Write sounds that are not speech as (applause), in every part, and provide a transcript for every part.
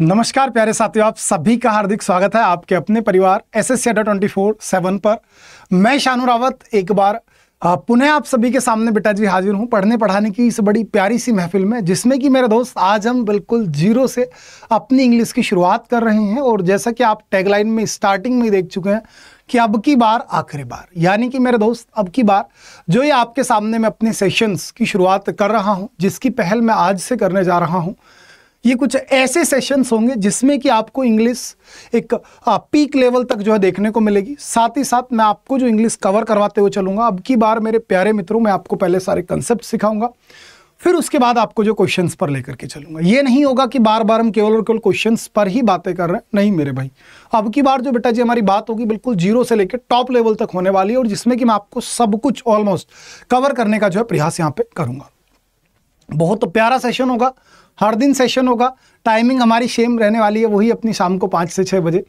नमस्कार प्यारे साथियों आप सभी का हार्दिक स्वागत है आपके अपने परिवार S S Adda twenty four seven पर मैं शानू रावत एक बार पुनः आप सभी के सामने बेटा जी हाजिर हूँ पढ़ने पढ़ाने की इस बड़ी प्यारी सी महफिल में जिसमें कि मेरे दोस्त आज हम बिल्कुल जीरो से अपनी इंग्लिश की शुरुआत कर रहे हैं और जैसा कि आप टैगलाइन में स्टार्टिंग में देख चुके हैं कि अब की बार आखिरी बार यानी कि मेरे दोस्त अब की बार जो ये आपके सामने मैं अपने सेशंस की शुरुआत कर रहा हूँ जिसकी पहल मैं आज से करने जा रहा हूँ ये कुछ ऐसे सेशंस होंगे जिसमें कि आपको इंग्लिश एक आ, पीक लेवल तक जो है देखने को मिलेगी साथ ही साथ मैं आपको जो इंग्लिश कवर करवाते हुए चलूंगा अब की बार मेरे प्यारे मित्रों मैं आपको पहले सारे कंसेप्ट सिखाऊंगा फिर उसके बाद आपको जो क्वेश्चन पर लेकर के चलूंगा ये नहीं होगा कि बार बार हम केवल और केवल क्वेश्चन पर ही बातें कर रहे हैं नहीं मेरे भाई अब की बार जो बेटा जी हमारी बात होगी बिल्कुल जीरो से लेकर टॉप लेवल तक होने वाली है और जिसमें कि मैं आपको सब कुछ ऑलमोस्ट कवर करने का जो है प्रयास यहाँ पे करूँगा बहुत प्यारा सेशन होगा हर दिन सेशन होगा टाइमिंग हमारी सेम रहने वाली है वही अपनी शाम को पाँच से छः बजे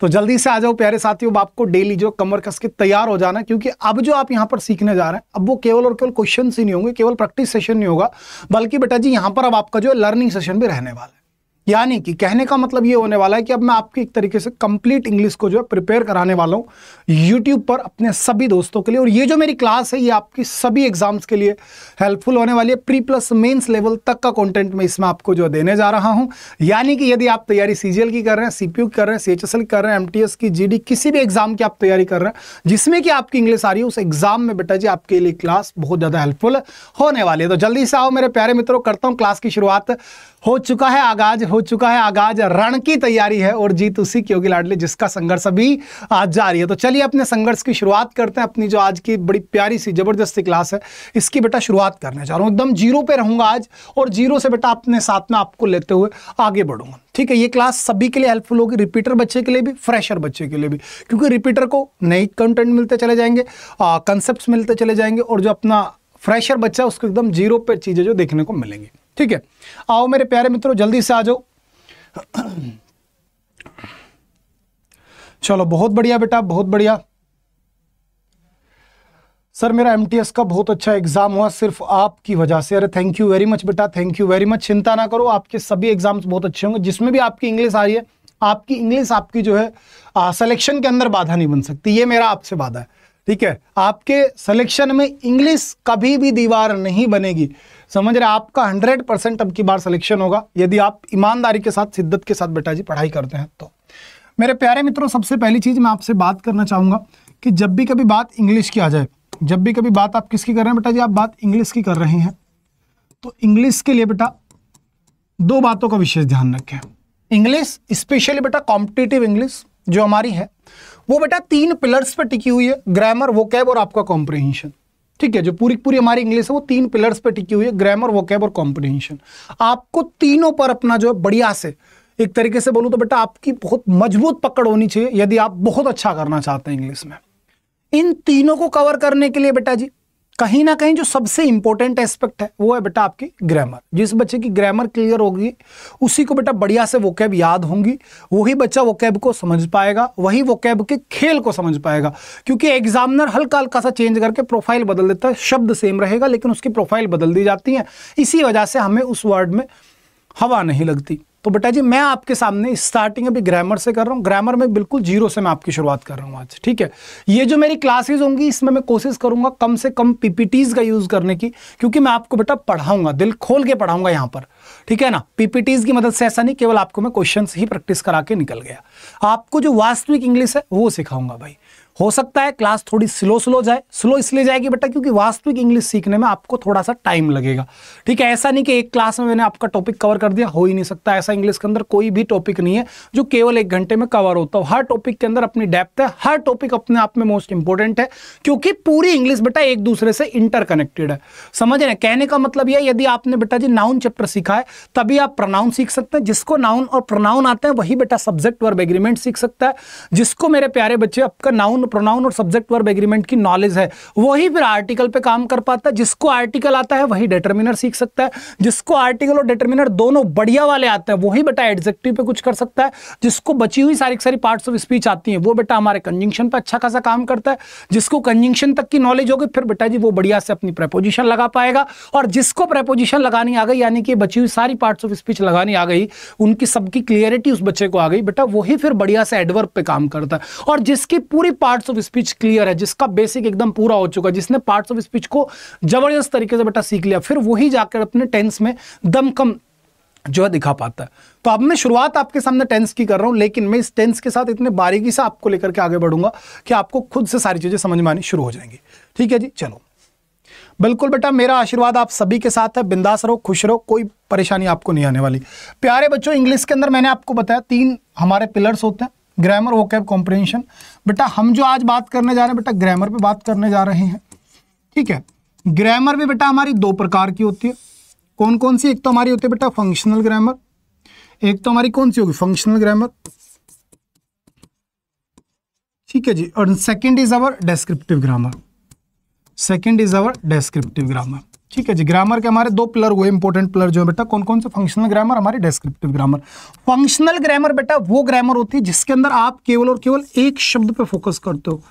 तो जल्दी से आ जाओ प्यारे साथियों बाप को डेली जो कमर कस के तैयार हो जाना क्योंकि अब जो आप यहाँ पर सीखने जा रहे हैं अब वो केवल और केवल क्वेश्चन ही नहीं होंगे केवल प्रैक्टिस सेशन नहीं होगा बल्कि बेटा जी यहाँ पर अब आपका जो लर्निंग सेशन भी रहने वाला है यानी कि कहने का मतलब ये होने वाला है कि अब मैं आपकी एक तरीके से कंप्लीट इंग्लिश को जो है प्रिपेयर कराने वाला हूँ यूट्यूब पर अपने सभी दोस्तों के लिए और ये जो मेरी क्लास है ये आपकी सभी एग्जाम्स के लिए हेल्पफुल होने वाली है प्री प्लस मेन्स लेवल तक का कॉन्टेंट मैं इसमें आपको जो देने जा रहा हूँ यानी कि यदि आप तैयारी सी की कर रहे हैं सी की कर रहे हैं सी की कर रहे हैं एम की जी किसी भी एग्जाम की आप तैयारी कर रहे हैं जिसमें कि आपकी इंग्लिश आ रही है उस एग्जाम में बेटा जी आपके लिए क्लास बहुत ज़्यादा हेल्पफुल होने वाली है तो जल्दी से आओ मेरे प्यारे मित्रों करता हूँ क्लास की शुरुआत हो चुका है आगाज हो चुका है आगाज रण की तैयारी है और जीत उसी की होगी लाडली जिसका संघर्ष अभी आज जारी है तो चलिए अपने संघर्ष की शुरुआत करते हैं अपनी जो आज की बड़ी प्यारी सी जबरदस्ती क्लास है इसकी बेटा शुरुआत करने जा रहा हूं एकदम जीरो पे रहूंगा आज और जीरो से बेटा अपने साथ में आपको लेते हुए आगे बढ़ूंगा ठीक है ये क्लास सभी के लिए हेल्पफुल होगी रिपीटर बच्चे के लिए भी फ्रेशर बच्चे के लिए भी क्योंकि रिपीटर को नई कंटेंट मिलते चले जाएंगे कंसेप्ट मिलते चले जाएंगे और जो अपना फ्रेशर बच्चा है उसको एकदम जीरो पर चीज़ें जो देखने को मिलेंगी ठीक है आओ मेरे प्यारे मित्रों जल्दी से आ जाओ (coughs) चलो बहुत बढ़िया बेटा बहुत बढ़िया सर मेरा एम का बहुत अच्छा एग्जाम हुआ सिर्फ आपकी वजह से अरे थैंक यू वेरी मच बेटा थैंक यू वेरी मच चिंता ना करो आपके सभी एग्जाम्स बहुत अच्छे होंगे जिसमें भी आपकी इंग्लिश आ रही है आपकी इंग्लिश आपकी जो है सिलेक्शन के अंदर बाधा नहीं बन सकती ये मेरा आपसे बाधा है ठीक है आपके सिलेक्शन में इंग्लिश कभी भी दीवार नहीं बनेगी समझ रहे आपका हंड्रेड परसेंट अब की बार सिलेक्शन होगा यदि आप ईमानदारी के साथ शिद्दत के साथ बेटा जी पढ़ाई करते हैं तो मेरे प्यारे मित्रों सबसे पहली चीज़ मैं आपसे बात करना चाहूंगा कि जब भी कभी बात इंग्लिश की आ जाए जब भी कभी बात आप किसकी कर रहे हैं बेटा जी आप बात इंग्लिश की कर रहे हैं तो इंग्लिश के लिए बेटा दो बातों का विशेष ध्यान रखें इंग्लिश स्पेशली बेटा कॉम्पिटेटिव इंग्लिश जो हमारी है वो बेटा तीन पिलर्स पर टिकी हुई है ग्रामर वो कैब और आपका कॉम्प्रिहेंशन ठीक है जो पूरी पूरी हमारी इंग्लिश है वो तीन पिलर्स पे टिकी हुई है ग्रामर वोकैब और कॉम्पिटेंशन आपको तीनों पर अपना जो है बढ़िया से एक तरीके से बोलूं तो बेटा आपकी बहुत मजबूत पकड़ होनी चाहिए यदि आप बहुत अच्छा करना चाहते हैं इंग्लिश में इन तीनों को कवर करने के लिए बेटा जी कहीं ना कहीं जो सबसे इंपॉर्टेंट एस्पेक्ट है वो है बेटा आपकी ग्रामर जिस बच्चे की ग्रामर क्लियर होगी उसी को बेटा बढ़िया से वो कैब याद होंगी वही बच्चा वो कैब को समझ पाएगा वही वो कैब के खेल को समझ पाएगा क्योंकि एग्जामिनर हल्का हल्का सा चेंज करके प्रोफाइल बदल देता है शब्द सेम रहेगा लेकिन उसकी प्रोफाइल बदल दी जाती है इसी वजह से हमें उस वर्ड में हवा नहीं लगती तो बेटा जी मैं आपके सामने स्टार्टिंग अभी ग्रामर से कर रहा हूँ ग्रामर में बिल्कुल जीरो से मैं आपकी शुरुआत कर रहा हूँ आज ठीक है ये जो मेरी क्लासेज होंगी इसमें मैं कोशिश करूँगा कम से कम पीपीटीज का यूज़ करने की क्योंकि मैं आपको बेटा पढ़ाऊंगा दिल खोल के पढ़ाऊंगा यहाँ पर ठीक है ना पीपीटीज की मदद से ऐसा नहीं केवल आपको मैं क्वेश्चन ही प्रैक्टिस करा के निकल गया आपको जो वास्तविक इंग्लिश है वो सिखाऊंगा भाई हो सकता है क्लास थोड़ी स्लो स्लो जाए स्लो इसलिए जाएगी बेटा क्योंकि वास्तविक इंग्लिश सीखने में आपको थोड़ा सा टाइम लगेगा ठीक है ऐसा नहीं कि एक क्लास में मैंने आपका टॉपिक कवर कर दिया हो ही नहीं सकता ऐसा इंग्लिश के अंदर कोई भी टॉपिक नहीं है जो केवल एक घंटे में कवर होता हो हर टॉपिक के अंदर अपनी डेप्थ है हर टॉपिक अपने आप में मोस्ट इंपॉर्टेंट है क्योंकि पूरी इंग्लिश बेटा एक दूसरे से इंटरकनेक्टेड है समझ रहे कहने का मतलब यह यदि आपने बेटा जी नाउन चैप्टर सीखा है तभी आप प्रोनाउन सीख सकते हैं जिसको नाउन और प्रोनाउन आते हैं वही बेटा सब्जेक्ट वर्ब एग्रीमेंट सीख सकता है जिसको मेरे प्यारे बच्चे आपका नाउन प्रोनाउन और सब्जेक्ट वर्ब एग्रीमेंट की नॉलेज है वही फिर आर्टिकल पे काम कर पाता है जिसको आर्टिकल आता है वही डिटर्मिनर सीख सकता है जिसको आर्टिकल और डिटर्मिनर दोनों बढ़िया वाले आते हैं वही बेटा एडजेक्टिव पे कुछ कर सकता है जिसको बची हुई सारी सारी पार्ट्स ऑफ स्पीच आती है वो बेटा हमारे कंजिंक्शन पर अच्छा खासा काम करता है जिसको कंजिंक्शन तक की नॉलेज होगी फिर बेटा जी वो बढ़िया से अपनी प्रपोजिशन लगा पाएगा और जिसको प्रपोजिशन लगानी आ गई यानी कि बची हुई सारी पार्ट्स ऑफ स्पीच लगानी आ गई उनकी सबकी क्लियरिटी उस बच्चे को आ गई बेटा वही फिर बढ़िया से एडवर्ब पे काम करता है और जिसकी पूरी part parts of speech clear है जिसका बेसिक एकदम पूरा हो चुका है जिसने पार्ट्स ऑफ स्पीच को जबरदस्त तरीके से बेटा सीख लिया फिर वही जाकर अपने टेंस में दमकम जो है दिखा पाता है तो अब मैं शुरुआत आपके सामने टेंस की कर रहा हूं लेकिन मैं इस टेंस के साथ इतने बारीकी से आपको लेकर के आगे बढ़ूंगा कि आपको खुद से सारी चीज़ें समझ में आनी शुरू हो जाएंगी ठीक है जी चलो बिल्कुल बेटा मेरा आशीर्वाद आप सभी के साथ है बिंदास रहो खुश रहो कोई परेशानी आपको नहीं आने वाली प्यारे बच्चों इंग्लिश के अंदर मैंने आपको बताया तीन हमारे पिलर्स होते हैं ग्रामर वो कैब कॉम्प्रेंशन बेटा हम जो आज बात करने जा रहे हैं बेटा ग्रामर पे बात करने जा रहे हैं ठीक है ग्रामर भी बेटा हमारी दो प्रकार की होती है कौन कौन सी एक तो हमारी होती है बेटा फंक्शनल ग्रामर एक तो हमारी कौन सी होगी फंक्शनल ग्रामर ठीक है जी और second is our descriptive grammar second is our descriptive grammar ठीक है जी ग्रामर के हमारे दो पिलर हुए इंपॉर्टेंट पिलर जो है बेटा कौन कौन से फंक्शनल ग्रामर हमारे डेस्क्रिप्टिव ग्रामर फंक्शनल ग्रामर बेटा वो ग्रामर होती है जिसके अंदर आप केवल और केवल एक शब्द पे फोकस करते हो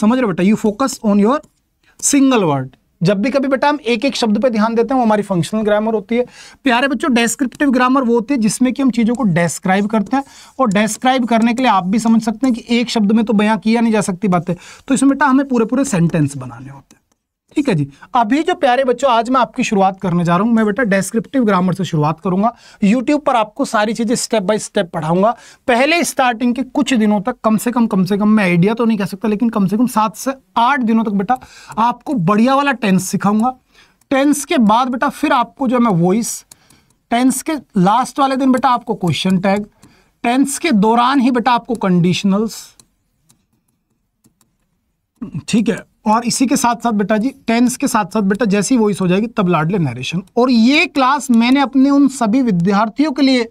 समझ रहे बेटा you focus on your single word जब भी कभी बेटा हम एक एक शब्द पे ध्यान देते हैं वो हमारी फंक्शनल ग्रामर होती है प्यारे बच्चों डेस्क्रिप्टिव ग्रामर वो होती है जिसमें कि हम चीज़ों को डेस्क्राइब करते हैं और डेस्क्राइब करने के लिए आप भी समझ सकते हैं कि एक शब्द में तो बयां किया नहीं जा सकती बातें तो इसमें बेटा हमें पूरे पूरे सेंटेंस बनाने होते हैं ठीक है जी अभी जो प्यारे बच्चों आज मैं आपकी शुरुआत करने जा रहा हूँ मैं बेटा डेस्क्रिप्टिव ग्रामर से शुरुआत करूंगा यूट्यूब पर आपको सारी चीज़ें स्टेप बाय स्टेप पढ़ाऊंगा पहले स्टार्टिंग के कुछ दिनों तक कम से कम कम से कम मैं आइडिया तो नहीं कह सकता लेकिन कम से कम सात से आठ दिनों तक बेटा आपको बढ़िया वाला टेंस सिखाऊंगा टेंस के बाद बेटा फिर आपको जो है मैं वॉइस टेंस के लास्ट वाले दिन बेटा आपको क्वेश्चन टैग टेंस के दौरान ही बेटा आपको कंडीशनल्स ठीक है और इसी के साथ साथ बेटा जी टेंस के साथ साथ बेटा जैसी वॉइस हो जाएगी तब लाडले नरेशन और ये क्लास मैंने अपने उन सभी विद्यार्थियों के लिए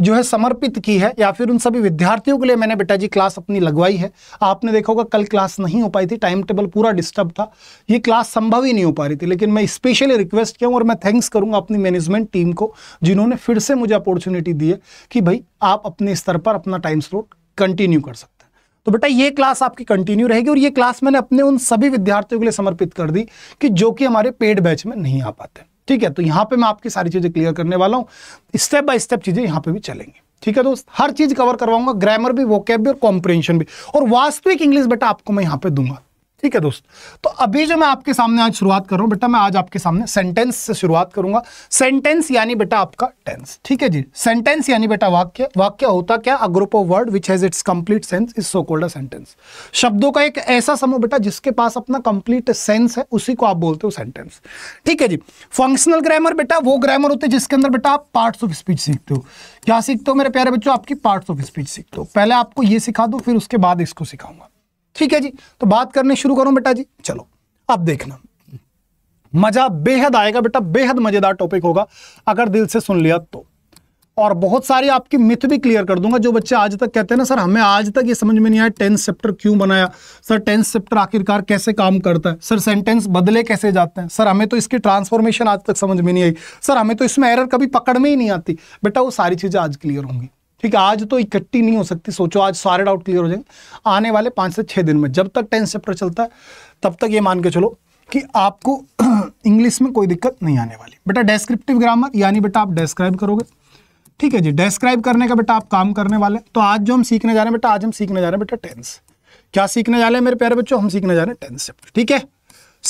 जो है समर्पित की है या फिर उन सभी विद्यार्थियों के लिए मैंने बेटा जी क्लास अपनी लगवाई है आपने देखा होगा कल क्लास नहीं हो पाई थी टाइम टेबल पूरा डिस्टर्ब था ये क्लास संभव ही नहीं हो पा रही थी लेकिन मैं स्पेशली रिक्वेस्ट किया और मैं थैंक्स करूंगा अपनी मैनेजमेंट टीम को जिन्होंने फिर से मुझे अपॉर्चुनिटी दी है कि भाई आप अपने स्तर पर अपना टाइम स्लोट कंटिन्यू कर सकते तो बेटा ये क्लास आपकी कंटिन्यू रहेगी और ये क्लास मैंने अपने उन सभी विद्यार्थियों के लिए समर्पित कर दी कि जो कि हमारे पेड बैच में नहीं आ पाते ठीक है तो यहाँ पे मैं आपकी सारी चीज़ें क्लियर करने वाला हूँ स्टेप बाय स्टेप चीज़ें यहाँ पे भी चलेंगी ठीक है दोस्त हर चीज़ कवर करवाऊंगा ग्रामर भी वोकेब भी और कॉम्प्रेंशन भी और वास्तविक इंग्लिश बेटा आपको मैं यहाँ पे दूंगा ठीक है दोस्त तो अभी जो मैं आपके सामने आज शुरुआत कर रहा हूं बेटा मैं आज आपके सामने सेंटेंस से शुरुआत करूंगा सेंटेंस यानी बेटा आपका टेंस ठीक है जी सेंटेंस यानी बेटा वाक्य वाक्य होता क्या a group of word which has its complete sense is so called a sentence शब्दों का एक ऐसा समूह बेटा जिसके पास अपना कंप्लीट सेंस है उसी को आप बोलते हो सेंटेंस ठीक है जी फंक्शनल ग्रामर बेटा वो ग्रामर होते हैं जिसके अंदर बेटा आप पार्ट्स ऑफ स्पीच सीखते हो क्या सीखते हो मेरे प्यारे बच्चों आपकी पार्ट्स ऑफ स्पीच सीखते हो पहले आपको ये सिखा दो फिर उसके बाद इसको सिखाऊंगा ठीक है जी तो बात करने शुरू करो बेटा जी चलो अब देखना मजा बेहद आएगा बेटा बेहद मजेदार टॉपिक होगा अगर दिल से सुन लिया तो और बहुत सारी आपकी मिथ भी क्लियर कर दूंगा जो बच्चे आज तक कहते हैं ना सर हमें आज तक ये समझ में नहीं आया टेंथ चैप्टर क्यों बनाया सर टेंथ चैप्टर आखिरकार कैसे काम करता है सर सेंटेंस बदले कैसे जाते हैं सर हमें तो इसकी ट्रांसफॉर्मेशन आज तक समझ में नहीं आई सर हमें तो इसमें एरर कभी पकड़ में ही नहीं आती बेटा वो सारी चीज़ें आज क्लियर होंगी ठीक है आज तो इकट्ठी नहीं हो सकती सोचो आज सारे डाउट क्लियर हो जाएंगे आने वाले पाँच से छः दिन में जब तक टेंथ चैप्टर चलता है तब तक ये मान के चलो कि आपको इंग्लिश (clears throat) में कोई दिक्कत नहीं आने वाली बेटा डेस्क्रिप्टिव ग्रामर यानी बेटा आप डेस्क्राइब करोगे ठीक है जी डेस्क्राइब करने का बेटा आप काम करने वाले तो आज जो हम सीखने जा रहे हैं बेटा आज हम सीखने जा रहे हैं बेटा टेंस क्या सीखने जा रहे हैं मेरे प्यारे बच्चों हम सीखने जा रहे हैं टेंस चैप्टर ठीक है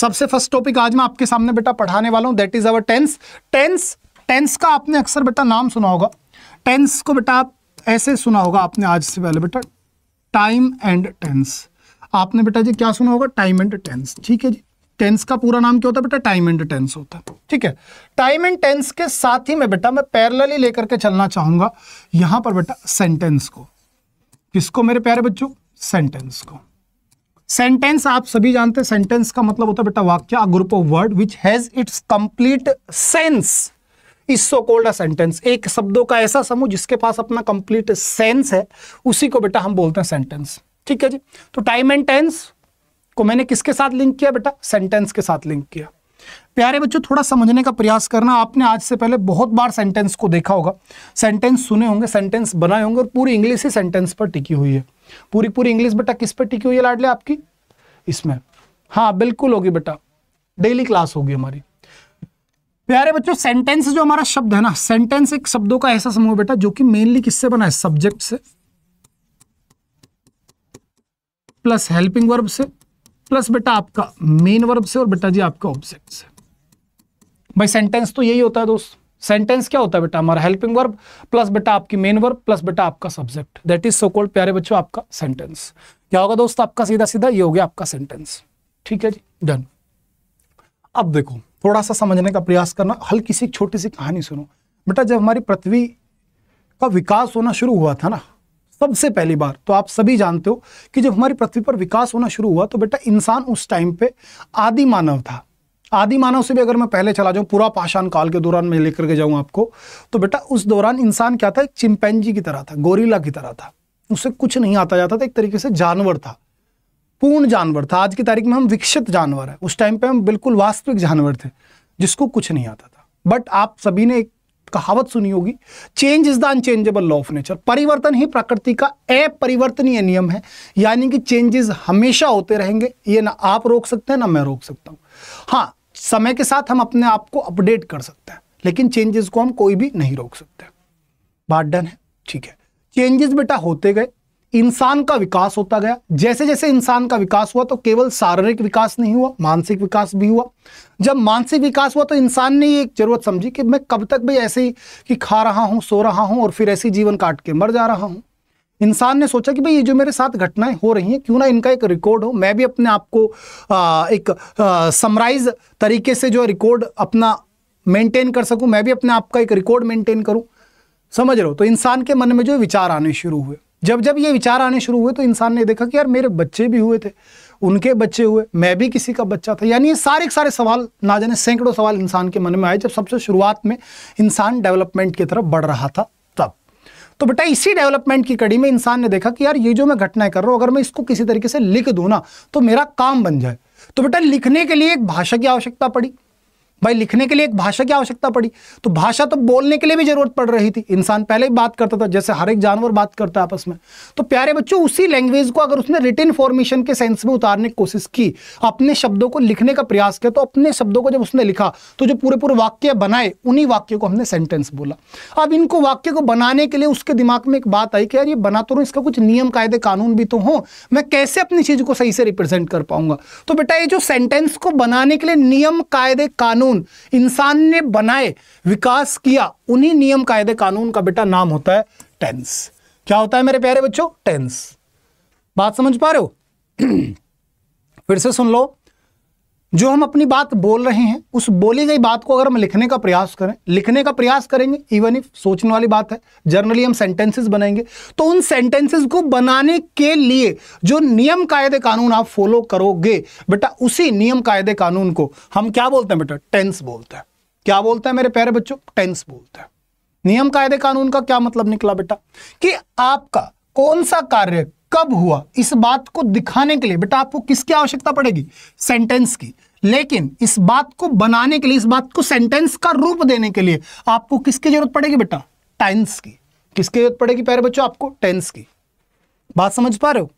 सबसे फर्स्ट टॉपिक आज मैं आपके सामने बेटा पढ़ाने वाला हूँ that is our tense tense tense का आपने अक्सर बेटा नाम सुना होगा टेंस को बेटा आप ऐसे सुना होगा आपने आज से पहले बेटा टाइम एंड टेंस आपने बेटा जी क्या सुना होगा टाइम एंड टेंस ठीक है जी टेंस का पूरा नाम क्या होता है बेटा टाइम एंड टेंस होता है ठीक है टाइम एंड टेंस के साथ ही मैं बेटा मैं पैरेलली लेकर के चलना चाहूंगा यहां पर बेटा सेंटेंस को किसको मेरे प्यारे बच्चों सेंटेंस को सेंटेंस आप सभी जानते हैं सेंटेंस का मतलब होता है बेटा वाक्य group of word which has its complete sense is so called a sentence एक शब्दों का ऐसा समूह जिसके पास अपना कंप्लीट सेंस है उसी को बेटा हम बोलते हैं सेंटेंस ठीक है जी तो टाइम एंड टेंस को मैंने किसके साथ लिंक किया बेटा सेंटेंस के साथ लिंक किया प्यारे बच्चों थोड़ा समझने का प्रयास करना आपने आज से पहले बहुत बार सेंटेंस को देखा होगा सेंटेंस सुने होंगे सेंटेंस बनाए होंगे और पूरी इंग्लिश ही सेंटेंस पर टिकी हुई है पूरी पूरी इंग्लिश बेटा किस पर टिकी हुई है लाडले आपकी इसमें हाँ बिल्कुल होगी बेटा डेली क्लास होगी हमारी प्यारे बच्चों सेंटेंस जो हमारा शब्द है ना सेंटेंस एक शब्दों का ऐसा समूह बेटा जो कि मेनली किससे बना है सब्जेक्ट से प्लस हेल्पिंग वर्ब से प्लस बेटा आपका मेन वर्ब से और बेटा जी आपका ऑब्जेक्ट से भाई सेंटेंस तो यही होता है दोस्त सेंटेंस क्या होता है बेटा हमारा हेल्पिंग वर्ब प्लस बेटा आपकी मेन वर्ब प्लस बेटा आपका subject that is so called प्यारे बच्चों आपका सेंटेंस क्या होगा दोस्त आपका सीधा सीधा ये हो गया आपका सेंटेंस ठीक है जी डन अब देखो थोड़ा सा समझने का प्रयास करना हल्की सी छोटी सी कहानी सुनो बेटा जब हमारी पृथ्वी का विकास होना शुरू हुआ था ना सबसे पहली बार तो आप सभी जानते हो कि जब हमारी पृथ्वी पर विकास होना शुरू हुआ तो बेटा इंसान उस टाइम पे आदि मानव था आदि मानव से भी अगर मैं पहले चला जाऊँ पूरा पाषाण काल के दौरान मैं लेकर के जाऊँ आपको तो बेटा उस दौरान इंसान क्या था एक चिंपैनजी की तरह था गोरीला की तरह था उसे कुछ नहीं आता जाता था एक तरीके से जानवर था पूर्ण जानवर था आज की तारीख में हम विकसित जानवर है उस टाइम पे हम बिल्कुल वास्तविक जानवर थे जिसको कुछ नहीं आता था बट आप सभी ने एक कहावत सुनी होगी change is the unchangeable law of nature परिवर्तन ही प्रकृति का अपरिवर्तनीय नियम है यानी कि चेंजेस हमेशा होते रहेंगे ये ना आप रोक सकते हैं ना मैं रोक सकता हूँ हाँ समय के साथ हम अपने आप को अपडेट कर सकते हैं लेकिन चेंजेस को हम कोई भी नहीं रोक सकते बात डन है ठीक है चेंजेस बेटा होते गए इंसान का विकास होता गया जैसे जैसे इंसान का विकास हुआ तो केवल शारीरिक विकास नहीं हुआ मानसिक विकास भी हुआ जब मानसिक विकास हुआ तो इंसान ने एक जरूरत समझी कि मैं कब तक भी ऐसे ही कि खा रहा हूँ सो रहा हूँ और फिर ऐसे जीवन काट के मर जा रहा हूँ इंसान ने सोचा कि भाई ये जो मेरे साथ घटनाएं हो रही हैं क्यों ना इनका एक रिकॉर्ड हो मैं भी अपने आप को एक समराइज तरीके से जो रिकॉर्ड अपना मेंटेन कर सकूं मैं भी अपने आप का एक रिकॉर्ड मेंटेन करूं समझ रहे हो तो इंसान के मन में जो विचार आने शुरू हुए जब जब ये विचार आने शुरू हुए तो इंसान ने देखा कि यार मेरे बच्चे भी हुए थे उनके बच्चे हुए मैं भी किसी का बच्चा था यानी ये सारे सारे सवाल ना जाने सैकड़ों सवाल इंसान के मन में आए जब सबसे शुरुआत में इंसान डेवलपमेंट की तरफ बढ़ रहा था तब तो बेटा इसी डेवलपमेंट की कड़ी में इंसान ने देखा कि यार ये जो मैं घटनाएं कर रहा हूँ अगर मैं इसको किसी तरीके से लिख दूँ ना तो मेरा काम बन जाए तो बेटा लिखने के लिए एक भाषा की आवश्यकता पड़ी भाई लिखने के लिए एक भाषा की आवश्यकता पड़ी तो भाषा तो बोलने के लिए भी जरूरत पड़ रही थी इंसान पहले ही बात करता था जैसे हर एक जानवर बात करता है आपस में तो प्यारे बच्चों उसी लैंग्वेज को अगर उसने रिटर्न फॉर्मेशन के सेंस में उतारने की कोशिश की अपने शब्दों को लिखने का प्रयास किया तो अपने शब्दों को जब उसने लिखा तो जो पूरे पूरे वाक्य बनाए उन्हीं वाक्य को हमने सेंटेंस बोला अब इनको वाक्य को बनाने के लिए उसके दिमाग में एक बात आई कि यार ये बना तो इसका कुछ नियम कायदे कानून भी तो हों मैं कैसे अपनी चीज़ को सही से रिप्रेजेंट कर पाऊंगा तो बेटा ये जो सेंटेंस को बनाने के लिए नियम कायदे कानून कानून इंसान ने बनाए विकास किया उन्हीं नियम कायदे कानून का बेटा नाम होता है टेंस क्या होता है मेरे प्यारे बच्चों टेंस बात समझ पा रहे हो (clears throat) फिर से सुन लो जो हम अपनी बात बोल रहे हैं उस बोली गई बात को अगर हम लिखने का प्रयास करें लिखने का प्रयास करेंगे इवन इफ सोचने वाली बात है जर्नली हम सेंटेंसेस बनाएंगे तो उन सेंटेंसेस को बनाने के लिए जो नियम कायदे कानून आप फॉलो करोगे बेटा उसी नियम कायदे कानून को हम क्या बोलते हैं बेटा टेंस बोलते हैं क्या बोलते हैं मेरे प्यारे बच्चों टेंस बोलते हैं नियम कायदे कानून का क्या मतलब निकला बेटा कि आपका कौन सा कार्य कब हुआ इस बात को दिखाने के लिए बेटा आपको किसकी आवश्यकता पड़ेगी सेंटेंस की लेकिन इस बात को बनाने के लिए इस बात को सेंटेंस का रूप देने के लिए आपको किसकी जरूरत पड़ेगी बेटा टेंस की किसकी जरूरत पड़ेगी प्यारे बच्चों आपको टेंस की बात समझ पा रहे हो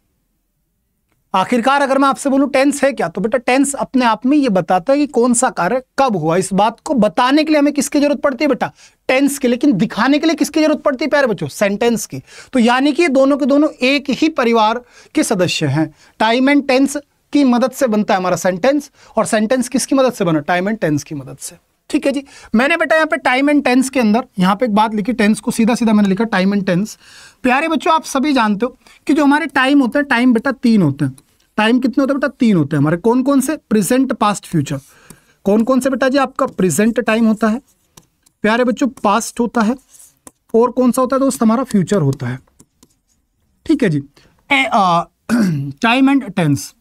आखिरकार अगर मैं आपसे बोलूं टेंस है क्या तो बेटा टेंस अपने आप में ये बताता है कि कौन सा कार्य कब हुआ इस बात को बताने के लिए हमें किसकी जरूरत पड़ती है बेटा टेंस की लेकिन दिखाने के लिए किसकी जरूरत पड़ती है प्यारे बच्चों सेंटेंस की तो यानी कि दोनों के दोनों एक ही परिवार के सदस्य हैं टाइम एंड टेंस किसकी मदद से बनता है हमारा सेंटेंस और सेंटेंस किसकी मदद से बना टाइम एंड टेंस की मदद से ठीक है जी मैंने बेटा यहाँ पे टाइम एंड टेंस के अंदर यहाँ पे एक बात लिखी टेंस को सीधा सीधा मैंने लिखा टाइम एंड टेंस प्यारे बच्चों आप सभी जानते हो कि जो हमारे टाइम होते हैं टाइम बेटा तीन होते हैं टाइम कितने होते हैं बेटा तीन होते हैं हमारे कौन कौन से प्रेजेंट पास्ट फ्यूचर कौन कौन से बेटा जी आपका प्रेजेंट टाइम होता है प्यारे बच्चों पास्ट होता है और कौन सा होता है दोस्त हमारा फ्यूचर होता है ठीक है जी टाइम एंड टेंस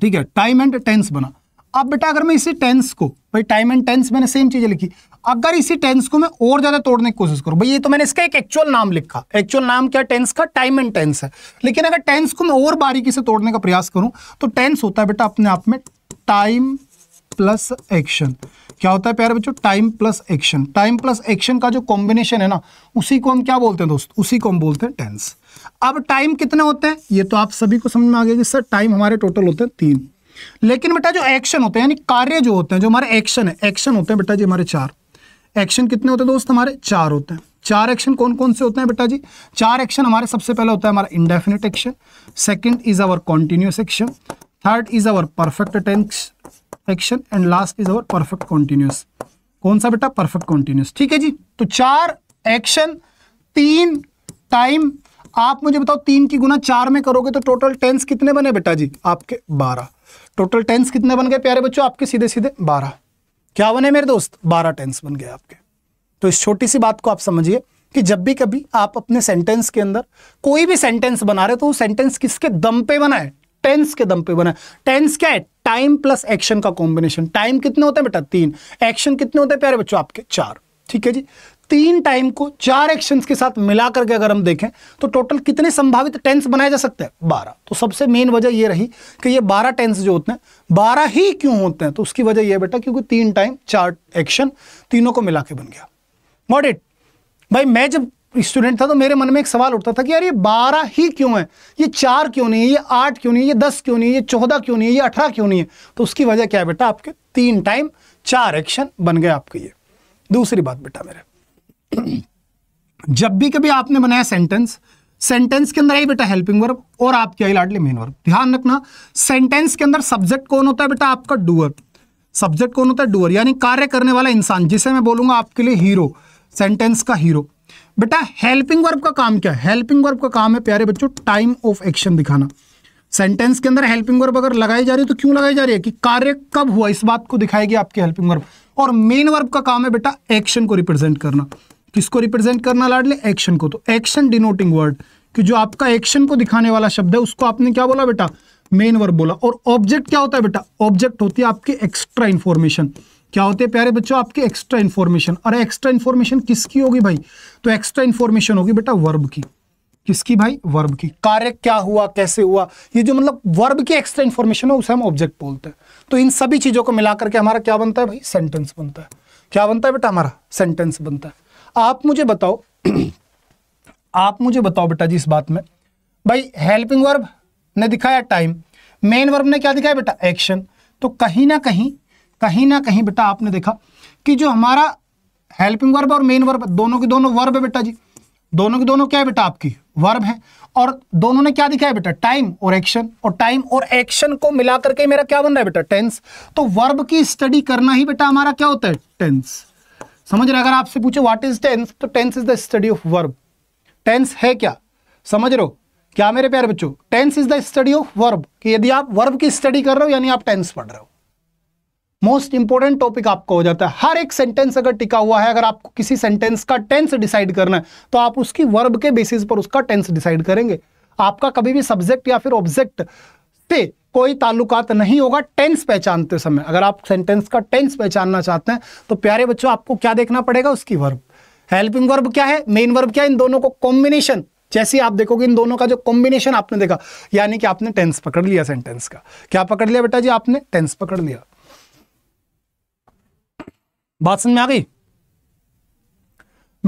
ठीक है टाइम एंड टेंस बना अब बेटा अगर मैं इसी टेंस को भाई टाइम एंड टेंस मैंने सेम चीज लिखी अगर इसी टेंस को मैं और ज़्यादा तोड़ने की कोशिश करूं भाई ये तो मैंने इसका एक एक्चुअल नाम लिखा एक्चुअल नाम क्या टेंस का टाइम एंड टेंस है लेकिन अगर टेंस को मैं और बारीकी से तोड़ने का प्रयास करूं तो टेंस होता है बेटा अपने आप में टाइम प्लस एक्शन क्या होता है प्यारे बच्चों time plus action time plus action का जो कॉम्बिनेशन है ना उसी को हम क्या बोलते हैं दोस्त उसी को हम बोलते हैं टेंस अब टाइम कितने होते हैं ये तो आप सभी को समझ में आ गया कि सर टाइम हमारे टोटल होते हैं तीन लेकिन बेटा जो एक्शन होते हैं यानी कार्य जो होते हैं जो हमारे एक्शन है एक्शन होते हैं बेटा जी हमारे चार एक्शन कितने होते हैं दोस्त हमारे चार होते हैं चार एक्शन कौन कौन से होते हैं बेटा जी चार एक्शन हमारे सबसे पहले होता है हमारा indefinite action second is our continuous action third is our perfect tense action and last is our perfect continuous कौन सा बेटा परफेक्ट कॉन्टिन्यूस ठीक है जी तो चार एक्शन तीन टाइम आप मुझे बताओ तीन की गुना चार में करोगे तो टोटल टेंस कितने बने बेटा जी आपके बारह टोटल टेंस कितने बन गए प्यारे बच्चों आपके सीधे सीधे बारह क्या बने मेरे दोस्त बारह टेंस बन गए आपके तो इस छोटी सी बात को आप समझिए कि जब भी कभी आप अपने सेंटेंस के अंदर कोई भी सेंटेंस बना रहे हो तो वो सेंटेंस किसके दम पे बना है टेंस के दम पे बना है टेंस क्या है टाइम प्लस एक्शन का कॉम्बिनेशन टाइम कितने होते हैं बेटा तीन एक्शन कितने होते हैं प्यारे बच्चों आपके चार ठीक है जी तीन टाइम को चार एक्शंस के साथ मिला करके अगर हम देखें तो टोटल कितने संभावित टेंस बनाए जा सकते हैं बारह तो सबसे मेन वजह ये रही कि ये बारह टेंस जो होते हैं बारह ही क्यों होते हैं तो उसकी वजह यह बेटा क्योंकि तीन टाइम चार एक्शन तीनों को मिला के बन गया वॉट इट भाई मैं जब स्टूडेंट था तो मेरे मन में एक सवाल उठता था कि यार ये बारह ही क्यों है ये चार क्यों नहीं है ये आठ क्यों नहीं है ये दस क्यों नहीं है ये चौदह क्यों नहीं है ये अठारह क्यों नहीं है तो उसकी वजह क्या है बेटा आपके तीन टाइम चार एक्शन बन गए आपके ये दूसरी बात बेटा मेरे जब भी कभी आपने बनाया सेंटेंस सेंटेंस के अंदर आई बेटा हेल्पिंग वर्ब और आपकी आई लाडली मेन वर्ब ध्यान रखना सेंटेंस के अंदर सब्जेक्ट कौन होता है बेटा आपका डूअर सब्जेक्ट कौन होता है डूअर यानी कार्य करने वाला इंसान जिसे मैं बोलूंगा आपके लिए हीरो सेंटेंस का हीरो बेटा हेल्पिंग वर्ब का काम क्या है हेल्पिंग वर्ब का काम है प्यारे बच्चों टाइम ऑफ एक्शन दिखाना सेंटेंस के अंदर हेल्पिंग वर्ब अगर लगाई जा रही है तो क्यों लगाई जा रही है कि कार्य कब हुआ इस बात को दिखाएगी आपकी हेल्पिंग वर्ब और मेन वर्ब का काम है बेटा एक्शन को रिप्रेजेंट करना किसको रिप्रेजेंट करना लाडले एक्शन को तो एक्शन डिनोटिंग वर्ड कि जो आपका एक्शन को दिखाने वाला शब्द है उसको आपने क्या बोला बेटा मेन वर्ब बोला और ऑब्जेक्ट क्या होता है बेटा ऑब्जेक्ट होती है आपकी एक्स्ट्रा इन्फॉर्मेशन क्या होते हैं प्यारे बच्चों आपके एक्स्ट्रा इन्फॉर्मेशन अरे एक्स्ट्रा इन्फॉर्मेशन किसकी होगी भाई तो एक्स्ट्रा इन्फॉर्मेशन होगी बेटा वर्ब की किसकी भाई वर्ब की कार्य क्या हुआ कैसे हुआ ये जो मतलब वर्ब की एक्स्ट्रा इन्फॉर्मेशन है उसे हम ऑब्जेक्ट बोलते हैं तो इन सभी चीज़ों को मिलाकर के हमारा क्या बनता है भाई सेंटेंस बनता है क्या बनता है बेटा हमारा सेंटेंस बनता है आप मुझे बताओ आप मुझे बताओ बेटा जी इस बात में भाई हेल्पिंग वर्ब ने दिखाया टाइम मेन वर्ब ने क्या दिखाया बेटा एक्शन तो कहीं ना कहीं कहीं ना कहीं बेटा आपने देखा कि जो हमारा हेल्पिंग वर्ब और मेन वर्ब दोनों के दोनों वर्ब है बेटा जी दोनों के दोनों क्या है बेटा आपकी वर्ब है और दोनों ने क्या दिखाया बेटा टाइम और एक्शन और टाइम और एक्शन को मिला करके मेरा क्या बन रहा है बेटा टेंस तो वर्ब की स्टडी करना ही बेटा हमारा क्या होता है टेंस समझ रहे अगर आपसे पूछे व्हाट इज टेंस तो tense is the study of verb tense है क्या समझ रहे हो क्या मेरे प्यारे बच्चों tense is the study of verb कि यदि आप वर्ब की स्टडी कर रहे हो यानी आप टेंस पढ़ रहे हो मोस्ट इंपॉर्टेंट टॉपिक आपका हो जाता है हर एक सेंटेंस अगर टिका हुआ है अगर आपको किसी सेंटेंस का टेंस डिसाइड करना है तो आप उसकी वर्ब के बेसिस पर उसका टेंस डिसाइड करेंगे आपका कभी भी सब्जेक्ट या फिर ऑब्जेक्ट से कोई ताल्लुकात नहीं होगा टेंस पहचानते समय अगर आप सेंटेंस का टेंस पहचानना चाहते हैं तो प्यारे बच्चों आपको क्या देखना पड़ेगा उसकी वर्ब हेल्पिंग वर्ब क्या है मेन वर्ब क्या है इन दोनों को कॉम्बिनेशन जैसे आप देखोगे इन दोनों का जो कॉम्बिनेशन आपने देखा यानी कि आपने टेंस पकड़ लिया सेंटेंस का क्या पकड़ लिया बेटा जी आपने टेंस पकड़ लिया बात समझ में आ गई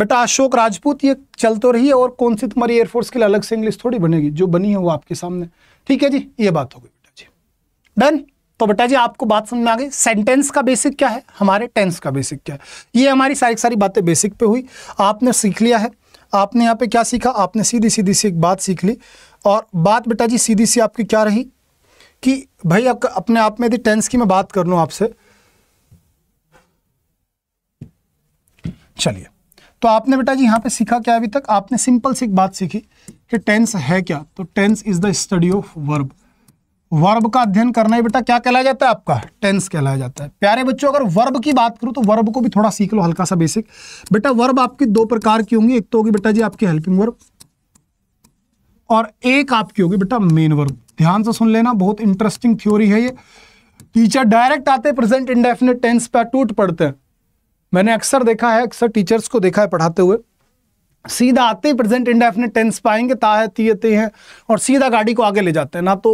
बेटा अशोक राजपूत ये चल तो रही है और कौन सी तुम्हारी एयरफोर्स के लिए अलग से इंग्लिश थोड़ी बनेगी जो बनी है वो आपके सामने ठीक है जी ये बात हो गई डन तो बेटा जी आपको बात समझ में आ गई सेंटेंस का बेसिक क्या है हमारे टेंस का बेसिक क्या है ये हमारी सारी सारी बातें बेसिक पे हुई आपने सीख लिया है आपने यहाँ पे क्या सीखा आपने सीधी सीधी सी एक बात सीख ली और बात बेटा जी सीधी सी आपकी क्या रही कि भाई आप अपने आप में यदि टेंस की मैं बात कर लूँ आपसे चलिए तो आपने बेटा जी यहाँ पे सीखा क्या अभी तक आपने सिंपल सी बात सीखी कि टेंस है क्या तो tense is the study of verb verb का अध्ययन करना ही बेटा क्या कहलाया जाता है आपका टेंस कहलाया जाता है प्यारे बच्चों अगर वर्ब की बात करूं तो वर्ब को भी थोड़ा सीख लो हल्का सा बेसिक बेटा वर्ब आपकी दो प्रकार की होंगी एक तो होगी बेटा जी आपकी हेल्पिंग वर्ब और एक आपकी होगी बेटा मेन वर्ब ध्यान से सुन लेना बहुत इंटरेस्टिंग थ्योरी है ये टीचर डायरेक्ट आते प्रेजेंट इंडेफिनेट टेंस पर टूट पड़ते हैं मैंने अक्सर देखा है अक्सर टीचर्स को देखा है पढ़ाते हुए सीधा आते ही प्रेजेंट इंडेफिनेट टेंस पाएंगे ताहे तीयते हैं और सीधा गाड़ी को आगे ले जाते हैं ना तो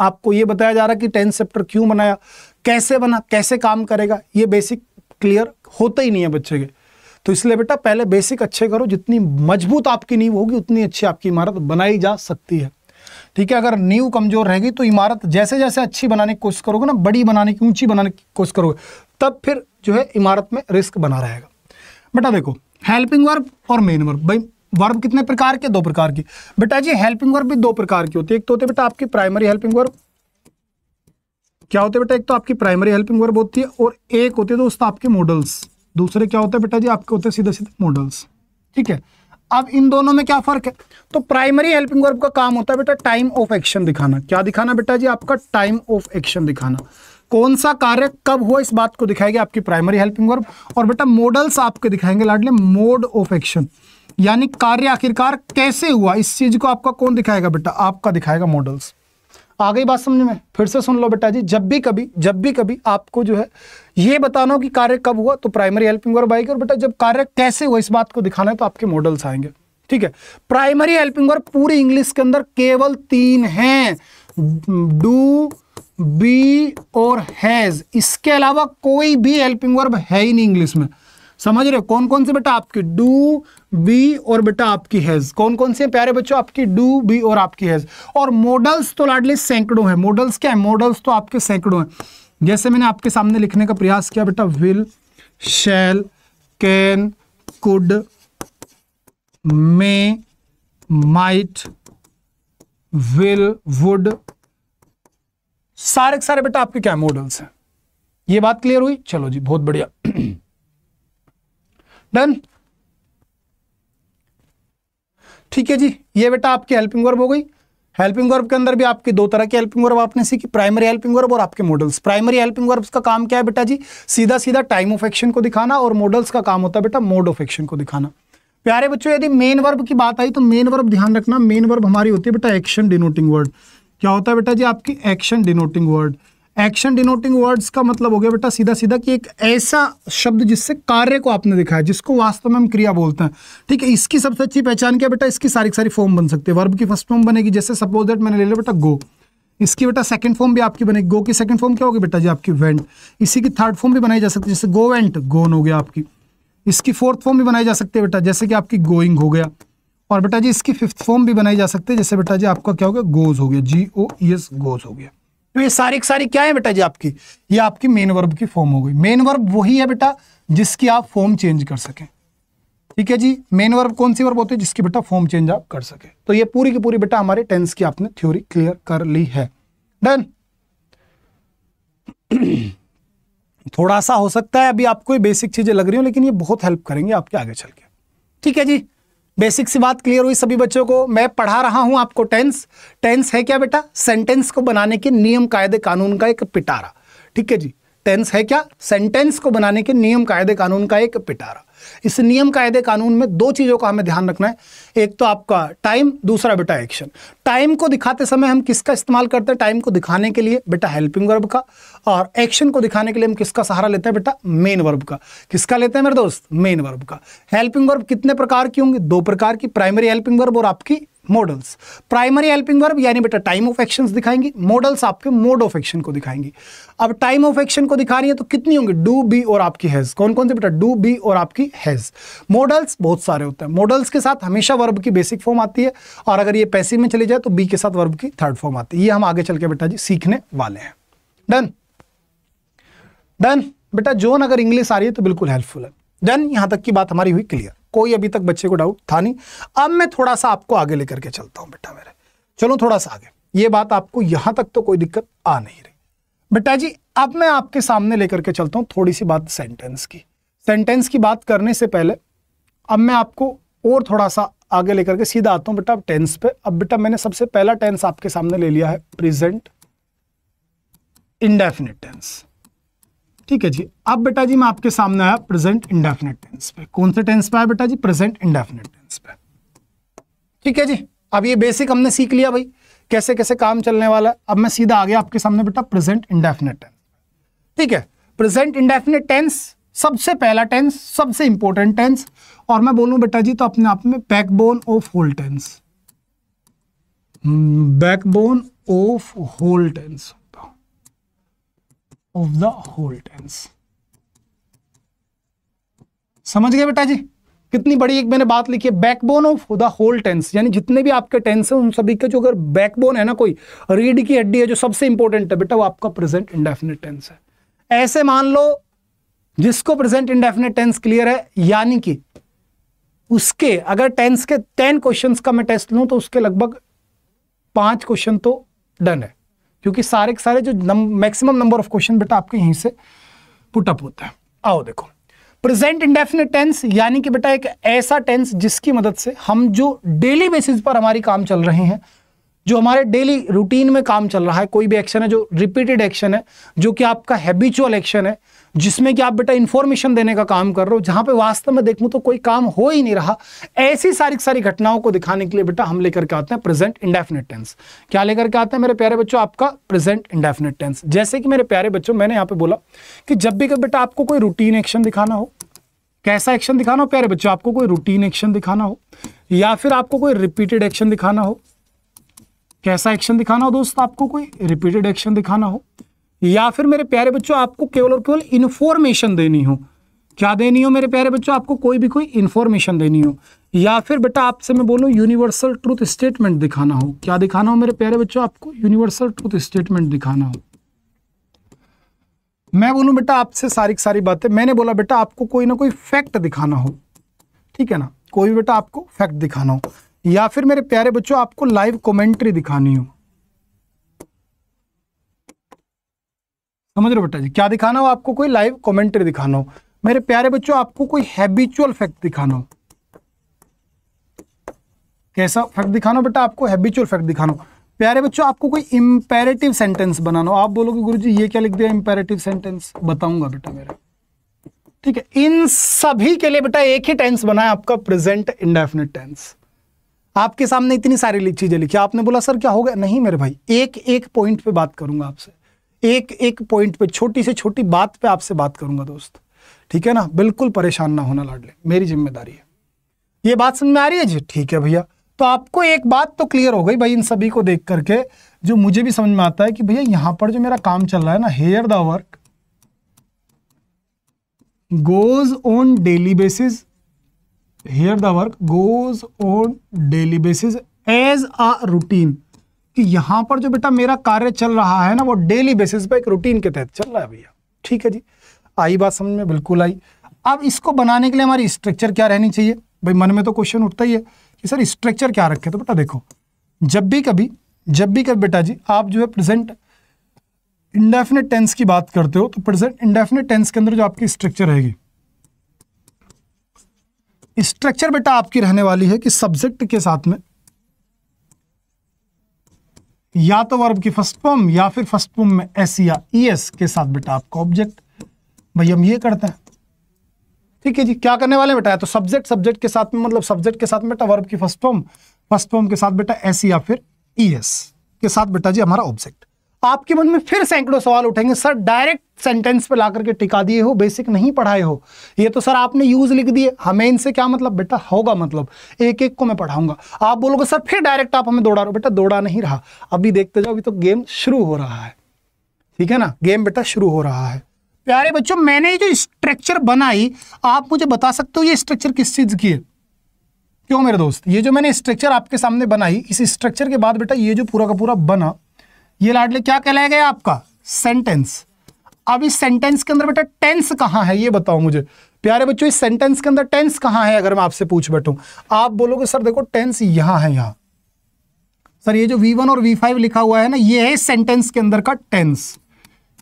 आपको ये बताया जा रहा कि टेंथ चैप्टर क्यों बनाया कैसे बना कैसे काम करेगा ये बेसिक क्लियर होता ही नहीं है बच्चे के तो इसलिए बेटा पहले बेसिक अच्छे करो जितनी मजबूत आपकी नींव होगी उतनी अच्छी आपकी इमारत बनाई जा सकती है ठीक है अगर नींव कमजोर रहेगी तो इमारत जैसे जैसे अच्छी बनाने की कोशिश करोगे ना बड़ी बनाने की ऊंची बनाने की कोशिश करोगे तब फिर जो है इमारत में रिस्क बना रहेगा बेटा देखो हेल्पिंग वर्ब और मेन वर्ब भाई वर्ब कितने प्रकार के दो प्रकार की बेटा जी हेल्पिंग वर्ब भी दो प्रकार की होती है एक तो होते बेटा आपकी प्राइमरी हेल्पिंग वर्ब क्या होते बेटा एक तो आपकी प्राइमरी हेल्पिंग वर्ब होती है और एक होती है दोस्तों आपके मॉडल्स दूसरे क्या होते हैं बेटा जी आपके होते हैं सीधे सीधे मॉडल्स ठीक है अब इन दोनों में क्या फर्क है तो प्राइमरी हेल्पिंग वर्ब का काम होता है बेटा टाइम ऑफ एक्शन दिखाना क्या दिखाना बेटा जी आपका टाइम ऑफ एक्शन दिखाना कौन सा कार्य कब हुआ इस बात को दिखाएगी आपकी प्राइमरी हेल्पिंग वर्ब और बेटा मॉडल्स आपके दिखाएंगे लाडले मोड ऑफ एक्शन यानी कार्य आखिरकार कैसे हुआ इस चीज को आपका कौन दिखाएगा बेटा आपका दिखाएगा मॉडल्स आ गई बात समझ में फिर से सुन लो बेटा जी जब भी कभी जब भी कभी आपको जो है ये बताना हो कि कार्य कब हुआ तो प्राइमरी हेल्पिंग वर्ब आएगी और बेटा जब कार्य कैसे हुआ इस बात को दिखाना है तो आपके मॉडल्स आएंगे ठीक है प्राइमरी हेल्पिंग वर्ब पूरी इंग्लिश के अंदर केवल तीन हैं डू बी और हैज इसके अलावा कोई भी हेल्पिंग वर्ब है ही नहीं इंग्लिश में समझ रहे हो कौन कौन से बेटा आपकी डू बी और बेटा आपकी हैज कौन कौन से प्यारे बच्चों आपकी डू बी और आपकी हैज और मॉडल्स तो लाडली सैकड़ों हैं मॉडल्स क्या है मॉडल्स तो आपके सैकड़ों हैं जैसे मैंने आपके सामने लिखने का प्रयास किया बेटा will shall can could may might will would सारे सारे बेटा आपके क्या मॉडल्स हैं ये बात क्लियर हुई चलो जी बहुत बढ़िया डन ठीक है जी ये बेटा आपकी हेल्पिंग वर्ब हो गई हेल्पिंग वर्ब के अंदर भी आपकी दो तरह की हेल्पिंग वर्ब आपने सीखी प्राइमरी हेल्पिंग वर्ब और आपके मॉडल्स प्राइमरी हेल्पिंग वर्ब का काम क्या है बेटा जी सीधा सीधा टाइम ऑफ एक्शन को दिखाना और मॉडल्स का काम होता है बेटा मोड ऑफ एक्शन को दिखाना प्यारे बच्चों यदि मेन वर्ब की बात आई तो मेन वर्ब ध्यान रखना मेन वर्ब हमारी होती है बेटा एक्शन डिनोटिंग वर्ड क्या होता है बेटा जी आपकी action denoting word action denoting words का मतलब हो गया बेटा सीधा सीधा कि एक ऐसा शब्द जिससे कार्य को आपने दिखाया जिसको वास्तव में हम क्रिया बोलते हैं ठीक है इसकी सबसे अच्छी पहचान क्या बेटा इसकी सारी सारी फॉर्म बन सकती है वर्ब की फर्स्ट फॉर्म बनेगी जैसे सपोज दैट मैंने ले लिया बेटा गो इसकी बेटा सेकंड फॉर्म भी आपकी बनेगी गो की सेकंड फॉर्म क्या होगी बेटा जी आपकी वेंट इसी की थर्ड फॉर्म भी बनाई जा सकती है जैसे गो वेंट गोन हो गया आपकी इसकी फोर्थ फॉर्म भी बनाई जा सकती है बेटा जैसे कि आपकी गोइंग हो गया और बेटा जी इसकी फिफ्थ फॉर्म भी बनाई जा सकती है जैसे बेटा जी आपका क्या हो गया गोज हो गया जी ओ एस गोज हो गया तो ये सारी सारी क्या है बेटा जी आपकी ये आपकी मेन वर्ब की फॉर्म हो गई मेन वर्ब वही है बेटा जिसकी आप फॉर्म चेंज कर सकें ठीक है जी मेन वर्ब कौन सी वर्ब होती है जिसकी बेटा फॉर्म चेंज आप कर सके तो ये पूरी की पूरी बेटा हमारे टेंस की आपने थ्योरी क्लियर कर ली है डन (clears throat) थोड़ा सा हो सकता है अभी आपको ये बेसिक चीजें लग रही हो लेकिन ये बहुत हेल्प करेंगे आपके आगे चल के ठीक है जी बेसिक सी बात क्लियर हुई सभी बच्चों को मैं पढ़ा रहा हूं आपको टेंस टेंस है क्या बेटा सेंटेंस को बनाने के नियम कायदे कानून का एक पिटारा ठीक है जी टेंस है क्या सेंटेंस को बनाने के नियम कायदे कानून का एक पिटारा इस नियम कायदे कानून में दो चीज़ों का हमें ध्यान रखना है एक तो आपका टाइम दूसरा बेटा एक्शन टाइम को दिखाते समय हम किसका इस्तेमाल करते हैं टाइम को दिखाने के लिए बेटा हेल्पिंग वर्ब का और एक्शन को दिखाने के लिए हम किसका सहारा लेते हैं बेटा मेन वर्ब का किसका लेते हैं मेरे दोस्त मेन वर्ब का हेल्पिंग वर्ब कितने प्रकार की होंगी दो प्रकार की प्राइमरी हेल्पिंग वर्ब और आपकी मॉडल्स प्राइमरी हेल्पिंग वर्ब यानी बेटा टाइम ऑफ एक्शन दिखाएंगे मॉडल्स आपके मोड ऑफ एक्शन को दिखाएंगे अब टाइम ऑफ एक्शन को दिखा रही है तो कितनी होंगी डू बी और आपकी हैज कौन कौन से बेटा डू बी और आपकी हैज मॉडल्स बहुत सारे होते हैं मॉडल्स के साथ हमेशा वर्ब की बेसिक फॉर्म आती है और अगर ये पैसे में चले जाए तो बी के साथ वर्ब की थर्ड फॉर्म आती है ये हम आगे चल के बेटा जी सीखने वाले हैं डन डन बेटा जोन अगर इंग्लिश आ रही है तो बिल्कुल हेल्पफुल है डन यहां तक की बात हमारी हुई क्लियर कोई अभी तक बच्चे को डाउट था नहीं अब मैं थोड़ा सा आपको आगे लेकर के चलता हूं बेटा मेरे चलो थोड़ा सा आगे ये बात आपको यहां तक तो कोई दिक्कत आ नहीं रही बेटा जी अब मैं आपके सामने लेकर के चलता हूं थोड़ी सी बात सेंटेंस की सेंटेंस की बात करने से पहले अब मैं आपको और थोड़ा सा आगे लेकर के सीधा आता हूं बेटा अब टेंस पे अब बेटा मैंने सबसे पहला टेंस आपके सामने ले लिया है प्रेजेंट इंडेफिनिट टेंस ठीक है जी अब बेटा जी मैं आपके सामने आया प्रेजेंट इंडेफिनेट टेंस पे कौन से टेंस पे आया बेटा जी प्रेजेंट इंडेफिनेट टेंस पे ठीक है जी अब ये बेसिक हमने सीख लिया भाई कैसे कैसे काम चलने वाला है अब मैं सीधा आ गया आपके सामने बेटा प्रेजेंट इंडेफिनेट टेंस ठीक है प्रेजेंट इंडेफिनेट टेंस सबसे पहला टेंस सबसे इंपॉर्टेंट टेंस और मैं बोलूं बेटा जी तो अपने आप में backbone of whole tense backbone of whole tense of the whole tense समझ गए बेटा जी कितनी बड़ी एक मैंने बात लिखी है backbone of the whole tense यानी जितने भी आपके टेंस हैं उन सभी के जो अगर बैकबोन है ना कोई रीड की हड्डी है जो सबसे इंपॉर्टेंट है बेटा वो आपका प्रेजेंट इंडेफिनेट टेंस है ऐसे मान लो जिसको प्रेजेंट इंडेफिनेट टेंस क्लियर है यानी कि उसके अगर टेंस के टेन क्वेश्चन का मैं टेस्ट लूं तो उसके लगभग पांच क्वेश्चन तो डन है क्योंकि सारे के सारे जो मैक्सिमम नंबर ऑफ क्वेश्चन बेटा आपके यहीं से पुटअप होता है आओ देखो प्रेजेंट इंडेफिनेट टेंस यानी कि बेटा एक ऐसा टेंस जिसकी मदद से हम जो डेली बेसिस पर हमारी काम चल रहे हैं जो हमारे डेली रूटीन में काम चल रहा है कोई भी एक्शन है जो रिपीटेड एक्शन है जो कि आपका हैबिचुअल एक्शन है जिसमें कि आप बेटा इन्फॉर्मेशन देने का काम कर रहे हो जहां पे वास्तव में देखूं तो कोई काम हो ही नहीं रहा ऐसी सारी सारी घटनाओं को दिखाने के लिए बेटा हम लेकर के आते हैं प्रेजेंट इंडेफिनेट टेंस क्या लेकर के आते हैं मेरे प्यारे बच्चों आपका प्रेजेंट इंडेफिनेट टेंस जैसे कि मेरे प्यारे बच्चों मैंने यहां पर बोला कि जब भी बेटा आपको कोई रूटीन एक्शन दिखाना हो कैसा एक्शन दिखाना हो प्यारे बच्चों आपको कोई रूटीन एक्शन दिखाना हो या फिर आपको कोई रिपीटेड एक्शन दिखाना हो कैसा एक्शन दिखाना हो दोस्त आपको कोई रिपीटेड एक्शन दिखाना हो या फिर मेरे प्यारे बच्चों आपको केवल और केवल इन्फॉर्मेशन देनी हो क्या देनी हो मेरे प्यारे बच्चों आपको कोई भी कोई इन्फॉर्मेशन देनी हो या फिर बेटा आपसे मैं बोलूँ यूनिवर्सल ट्रूथ स्टेटमेंट दिखाना हो क्या दिखाना हो मेरे प्यारे बच्चों आपको यूनिवर्सल ट्रूथ स्टेटमेंट दिखाना हो मैं बोलूँ बेटा आपसे सारी सारी बातें मैंने बोला बेटा आपको कोई ना कोई फैक्ट दिखाना हो ठीक है ना कोई भी बेटा आपको फैक्ट दिखाना हो या फिर मेरे प्यारे बच्चों आपको लाइव कमेंट्री दिखानी हो समझ रहे बेटा जी क्या दिखाना हो आपको कोई लाइव कॉमेंट्री दिखाना हो मेरे प्यारे बच्चों आपको कोई हैबिचुअल फैक्ट दिखाना हो कैसा फैक्ट दिखाना बेटा आपको हैबिचुअल फैक्ट दिखाना प्यारे बच्चों आपको कोई इंपेरेटिव सेंटेंस बनाना आप बोलोगे गुरु जी ये क्या लिख दिया इंपेरेटिव सेंटेंस बताऊंगा बेटा मेरा ठीक है इन सभी के लिए बेटा एक ही टेंस बना है आपका प्रेजेंट इंडेफिनेट टेंस आपके सामने इतनी सारी चीजें लिखी आपने बोला सर क्या होगा नहीं मेरे भाई एक एक पॉइंट पे बात करूंगा आपसे एक एक पॉइंट पे छोटी से छोटी बात पे आपसे बात करूंगा दोस्त ठीक है ना बिल्कुल परेशान ना होना लाडले मेरी जिम्मेदारी है ये बात समझ में आ रही है जी ठीक है भैया तो आपको एक बात तो क्लियर हो गई भाई इन सभी को देख करके जो मुझे भी समझ में आता है कि भैया यहां पर जो मेरा काम चल रहा है ना here the work goes on daily basis here the work goes on daily basis as a routine कि यहां पर जो बेटा मेरा कार्य चल रहा है ना वो डेली बेसिस पे एक रूटीन के तहत चल रहा है भैया ठीक है जी आई बात समझ में बिल्कुल आई अब इसको बनाने के लिए हमारी स्ट्रक्चर क्या रहनी चाहिए भाई मन में तो क्वेश्चन उठता ही है कि सर स्ट्रक्चर क्या रखे तो बेटा देखो जब भी कभी जब भी कभी बेटा जी आप जो है प्रेजेंट इंडेफिनेट टेंस की बात करते हो तो प्रेजेंट इंडेफिनेट टेंस के अंदर जो आपकी स्ट्रक्चर रहेगी स्ट्रक्चर बेटा आपकी रहने वाली है कि सब्जेक्ट के साथ में या तो वर्ब की फर्स्ट फॉर्म या फिर फर्स्ट फॉर्म में एस या ई e एस के साथ बेटा आपका ऑब्जेक्ट भाई हम ये करते हैं ठीक है जी क्या करने वाले बेटा है तो सब्जेक्ट सब्जेक्ट के साथ में मतलब सब्जेक्ट के साथ बेटा वर्ब की फर्स्ट फॉर्म फर्स्ट फॉर्म के साथ बेटा एस या फिर ई e एस के साथ बेटा जी हमारा ऑब्जेक्ट आपके मन में फिर सैकड़ों सवाल उठेंगे सर डायरेक्ट सेंटेंस पे ला करके टिका दिए हो बेसिक नहीं पढ़ाए हो ये तो सर आपने यूज़ लिख दिए हमें इनसे क्या मतलब बेटा होगा मतलब एक एक को मैं पढ़ाऊंगा आप बोलोगे सर फिर डायरेक्ट आप हमें दौड़ा रहे हो बेटा दौड़ा नहीं रहा अभी देखते जाओ अभी तो गेम शुरू हो रहा है ठीक है ना गेम बेटा शुरू हो रहा है प्यारे बच्चों मैंने ये जो स्ट्रक्चर बनाई आप मुझे बता सकते हो ये स्ट्रक्चर किस चीज़ की है क्यों मेरे दोस्त ये जो मैंने स्ट्रक्चर आपके सामने बनाई इस स्ट्रक्चर के बाद बेटा ये जो पूरा का पूरा बना ये लाडले क्या कहलाएगा आपका सेंटेंस अब इस सेंटेंस के अंदर बेटा टेंस कहां है ये बताओ मुझे प्यारे बच्चों इस सेंटेंस के अंदर टेंस कहां है अगर मैं आपसे पूछ बैठू आप बोलोगे सर देखो टेंस यहां है यहां सर ये जो V1 और V5 लिखा हुआ है ना ये है सेंटेंस के अंदर का टेंस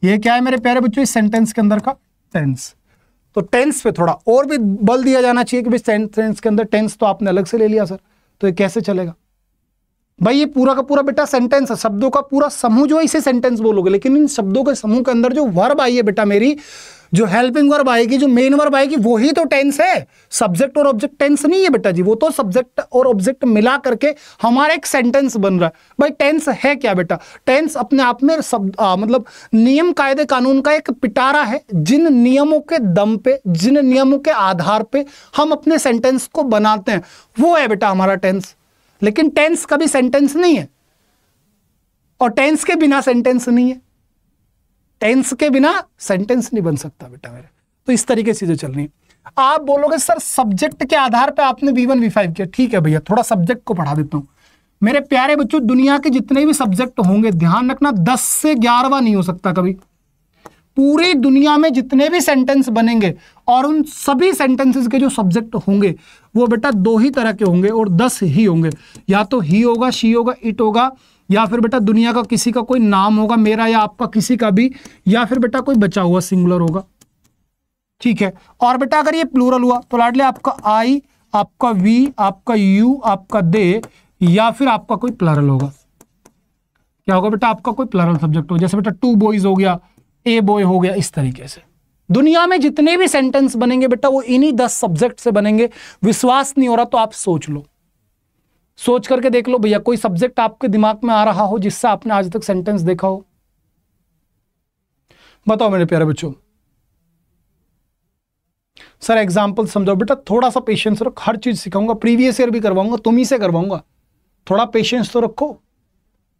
ये क्या है मेरे प्यारे बच्चों इस सेंटेंस के अंदर का टेंस तो टेंस पे थोड़ा और भी बल दिया जाना चाहिए कि भाई सेंटेंस के अंदर टेंस तो आपने अलग से ले लिया सर तो ये कैसे चलेगा भाई ये पूरा का पूरा बेटा सेंटेंस है शब्दों का पूरा समूह जो है इसे सेंटेंस बोलोगे लेकिन इन शब्दों के समूह के अंदर जो वर्ब आई है बेटा मेरी जो हेल्पिंग वर्ब आएगी जो मेन वर्ब आएगी वही तो टेंस है सब्जेक्ट और ऑब्जेक्ट टेंस नहीं है बेटा जी वो तो सब्जेक्ट और ऑब्जेक्ट मिला करके हमारा एक सेंटेंस बन रहा है भाई टेंस है क्या बेटा टेंस अपने आप में शब्द मतलब नियम कायदे कानून का एक पिटारा है जिन नियमों के दम पे जिन नियमों के आधार पे हम अपने सेंटेंस को बनाते हैं वो है बेटा हमारा टेंस लेकिन टेंस कभी सेंटेंस नहीं है और टेंस के बिना सेंटेंस नहीं है टेंस के बिना सेंटेंस नहीं बन सकता बेटा मेरे तो इस तरीके से चीजें चल रही आप बोलोगे सर सब्जेक्ट के आधार पर आपने वी वन वी फाइव किया ठीक है भैया थोड़ा सब्जेक्ट को पढ़ा देता हूं मेरे प्यारे बच्चों दुनिया के जितने भी सब्जेक्ट होंगे ध्यान रखना दस से ग्यारहवा नहीं हो सकता कभी पूरी दुनिया में जितने भी सेंटेंस बनेंगे और उन सभी सेंटेंसेस के जो सब्जेक्ट होंगे वो बेटा दो ही तरह के होंगे और दस ही होंगे या तो ही होगा शी होगा इट होगा या फिर बेटा दुनिया का किसी का कोई नाम होगा मेरा या आपका किसी का भी या फिर बेटा कोई बचा हुआ सिंगुलर होगा ठीक है और बेटा अगर ये प्लूरल हुआ तो लाडले आपका आई आपका वी आपका यू आपका दे या फिर आपका कोई प्लरल होगा क्या होगा बेटा आपका कोई प्लरल सब्जेक्ट होगा जैसे बेटा टू बॉयज हो गया ए बॉय हो गया इस तरीके से दुनिया में जितने भी सेंटेंस बनेंगे बेटा वो इन्हीं दस सब्जेक्ट से बनेंगे विश्वास नहीं हो रहा तो आप सोच लो सोच करके देख लो भैया कोई सब्जेक्ट आपके दिमाग में आ रहा हो जिससे आपने आज तक सेंटेंस देखा हो बताओ मेरे प्यारे बच्चों सर एग्जाम्पल समझाओ बेटा थोड़ा सा पेशेंस रखो हर चीज सिखाऊंगा प्रीवियस ईयर भी करवाऊंगा तुम ही से करवाऊंगा थोड़ा पेशेंस तो रखो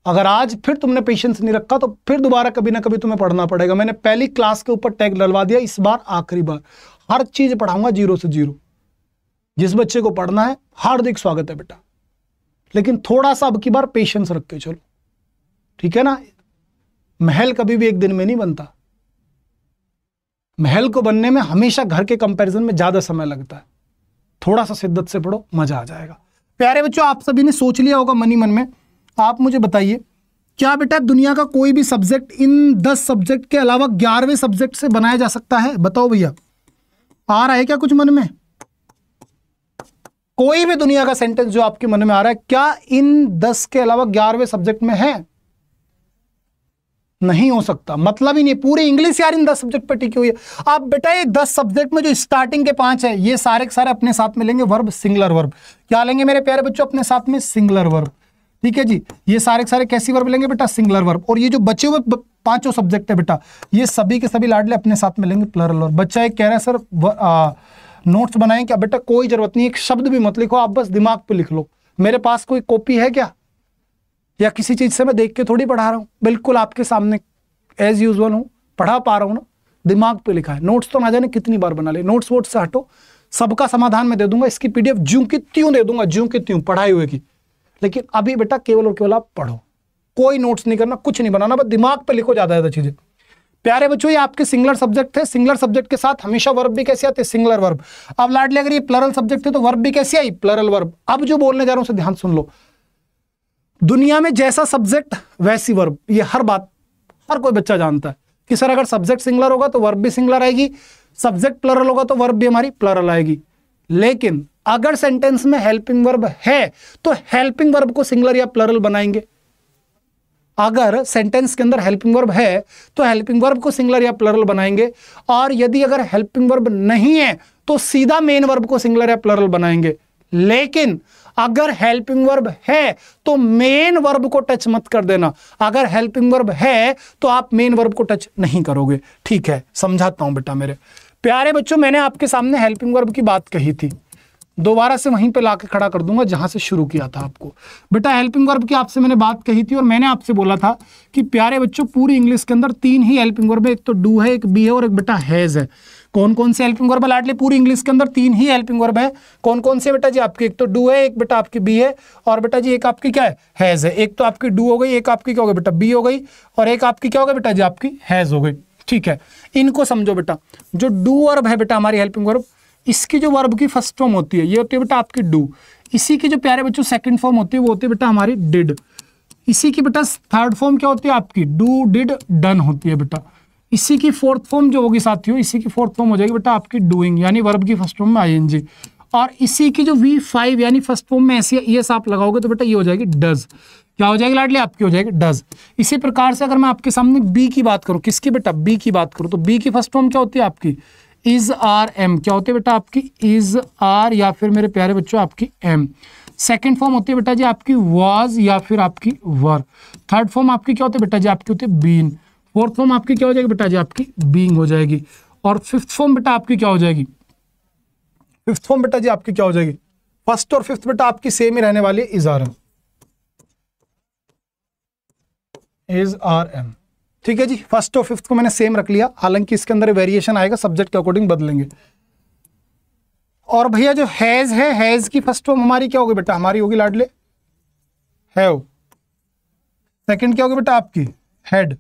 अगर आज फिर तुमने पेशेंस नहीं रखा तो फिर दोबारा कभी ना कभी तुम्हें पढ़ना पड़ेगा मैंने पहली क्लास के ऊपर टैग डलवा दिया इस बार आखिरी बार हर चीज पढ़ाऊंगा जीरो से जीरो जिस बच्चे को पढ़ना है हार्दिक स्वागत है बेटा लेकिन थोड़ा सा अब की बार पेशेंस रख के चलो ठीक है ना महल कभी भी एक दिन में नहीं बनता महल को बनने में हमेशा घर के कंपैरिजन में ज़्यादा समय लगता है थोड़ा सा शिद्दत से पढ़ो मज़ा आ जाएगा प्यारे बच्चों आप सभी ने सोच लिया होगा मनी मन में आप मुझे बताइए क्या बेटा दुनिया का कोई भी सब्जेक्ट इन दस सब्जेक्ट के अलावा ग्यारहवें सब्जेक्ट से बनाया जा सकता है बताओ भैया आ रहा है क्या कुछ मन में कोई भी दुनिया का सेंटेंस जो आपके मन में आ रहा है क्या इन दस के अलावा ग्यारहवें सब्जेक्ट में है नहीं हो सकता मतलब ही नहीं पूरी इंग्लिश यार इन दस सब्जेक्ट पर टिकी हुई है आप बेटा ये दस सब्जेक्ट में जो स्टार्टिंग के पांच है ये सारे के सारे अपने साथ में लेंगे वर्ब सिंगुलर वर्ब क्या लेंगे मेरे प्यारे बच्चों अपने साथ में सिंगुलर वर्ब ठीक है जी ये सारे सारे कैसी वर्ब लेंगे बेटा सिंगलर वर्ब और ये जो बचे हुए पांचों सब्जेक्ट है बेटा ये सभी के सभी लाडले अपने साथ में लेंगे प्लरल वर्ब बच्चा एक कह रहा है सर नोट्स बनाए क्या बेटा कोई जरूरत नहीं एक शब्द भी मत लिखो आप बस दिमाग पे लिख लो मेरे पास कोई कॉपी है क्या या किसी चीज से मैं देख के थोड़ी पढ़ा रहा हूँ बिल्कुल आपके सामने एज यूजल हूँ पढ़ा पा रहा हूँ ना दिमाग पे लिखा है नोट्स तो ना जाने कितनी बार बना ले नोट्स वोट्स से हटो सबका समाधान मैं दे दूंगा इसकी पीडीएफ ज्यों की त्यों दे दूंगा ज्यों की त्यों पढ़ाई हुए की लेकिन अभी बेटा केवल और केवल आप पढ़ो कोई नोट्स नहीं करना कुछ नहीं बनाना बस दिमाग पर लिखो ज़्यादा ज़्यादा चीज़ें प्यारे बच्चों ये आपके सिंगलर सब्जेक्ट थे सिंगलर सब्जेक्ट के साथ हमेशा वर्ब भी कैसे आते सिंगलर वर्ब अब लाडली अगर ये प्लरल सब्जेक्ट थे तो वर्ब भी कैसे आई प्लरल वर्ब अब जो बोलने जा रहा हूं ध्यान सुन लो दुनिया में जैसा सब्जेक्ट वैसी वर्ब ये हर बात हर कोई बच्चा जानता है कि सर अगर सब्जेक्ट सिंगलर होगा तो वर्ब भी सिंगलर आएगी सब्जेक्ट प्लरल होगा तो वर्ब भी हमारी प्लरल आएगी लेकिन अगर सेंटेंस में हेल्पिंग वर्ब है तो हेल्पिंग वर्ब को सिंगलर या प्लरल बनाएंगे अगर सेंटेंस के अंदर हेल्पिंग वर्ब है तो हेल्पिंग वर्ब को सिंगलर या प्लरल बनाएंगे और यदि अगर हेल्पिंग वर्ब नहीं है तो सीधा मेन वर्ब को सिंगलर या प्लरल बनाएंगे लेकिन अगर हेल्पिंग वर्ब है तो मेन वर्ब को टच मत कर देना अगर हेल्पिंग वर्ब है तो आप मेन वर्ब को टच नहीं करोगे ठीक है समझाता हूं बेटा मेरे प्यारे बच्चों मैंने आपके सामने हेल्पिंग वर्ब की बात कही थी दोबारा से वहीं पे ला के खड़ा कर दूंगा जहां से शुरू किया था आपको बेटा हेल्पिंग वर्ब की आपसे मैंने बात कही थी और मैंने आपसे बोला था कि प्यारे बच्चों पूरी इंग्लिश के अंदर तीन ही हेल्पिंग वर्ब है एक तो डू है एक बी है और एक बेटा हैज़ है कौन कौन से हेल्पिंग वर्ब लाट ली पूरी इंग्लिश के अंदर तीन ही हेल्पिंग वर्ब है कौन कौन से बेटा जी आपके एक तो डू है एक बेटा आपकी बी है और बेटा जी एक आपकी क्या हैज़ है एक तो आपकी डू हो गई एक आपकी क्या हो गई बेटा बी हो गई और एक आपकी क्या हो गई बेटा जी आपकी हैज़ हो गई ठीक है इनको समझो बेटा जो डू वर्ब है बेटा हमारी हेल्पिंग वर्ब इसकी जो वर्ब की फर्स्ट फॉर्म होती है ये होती है बेटा आपकी डू इसी की जो प्यारे बच्चों सेकंड फॉर्म होती है वो होती है बेटा हमारी डिड इसी की बेटा थर्ड फॉर्म क्या होती है आपकी डू डिड डन होती है बेटा इसी की फोर्थ फॉर्म जो होगी साथियों इसी की फोर्थ फॉर्म हो जाएगी बेटा आपकी डूइंग यानी वर्ब की फर्स्ट फॉर्म में आई और इसी की जो वी फाइव यानी फर्स्ट फॉर्म में ऐसी ये आप लगाओगे तो बेटा ये हो जाएगी डज क्या हो जाएगी लाडली आपकी हो जाएगी डज इसी प्रकार से अगर मैं आपके सामने बी की बात करूँ किसकी बेटा बी की बात करूँ तो बी की फर्स्ट फॉर्म क्या होती है आपकी इज़ आर एम क्या होती है बेटा आपकी इज़ आर या फिर मेरे प्यारे बच्चों आपकी एम सेकेंड फॉर्म होती है बेटा जी आपकी वॉज या फिर आपकी वर थर्ड फॉर्म आपकी क्या होती है बेटा जी आपकी होती है बीन फोर्थ फॉर्म आपकी क्या हो जाएगी बेटा जी आपकी बींग हो जाएगी और फिफ्थ फॉर्म बेटा आपकी क्या हो जाएगी फिफ्थ फॉर्म बेटा जी आपकी क्या हो जाएगी फर्स्ट और फिफ्थ बेटा आपकी सेम ही रहने वाली है is are am is are am ठीक है जी फर्स्ट और फिफ्थ को मैंने सेम रख लिया हालांकि इसके अंदर वेरिएशन आएगा सब्जेक्ट के अकॉर्डिंग बदलेंगे और भैया जो हैज है हैज की फर्स्ट फॉर्म हमारी क्या होगी बेटा हमारी होगी लाडले हैव सेकंड क्या होगी बेटा आपकी हेड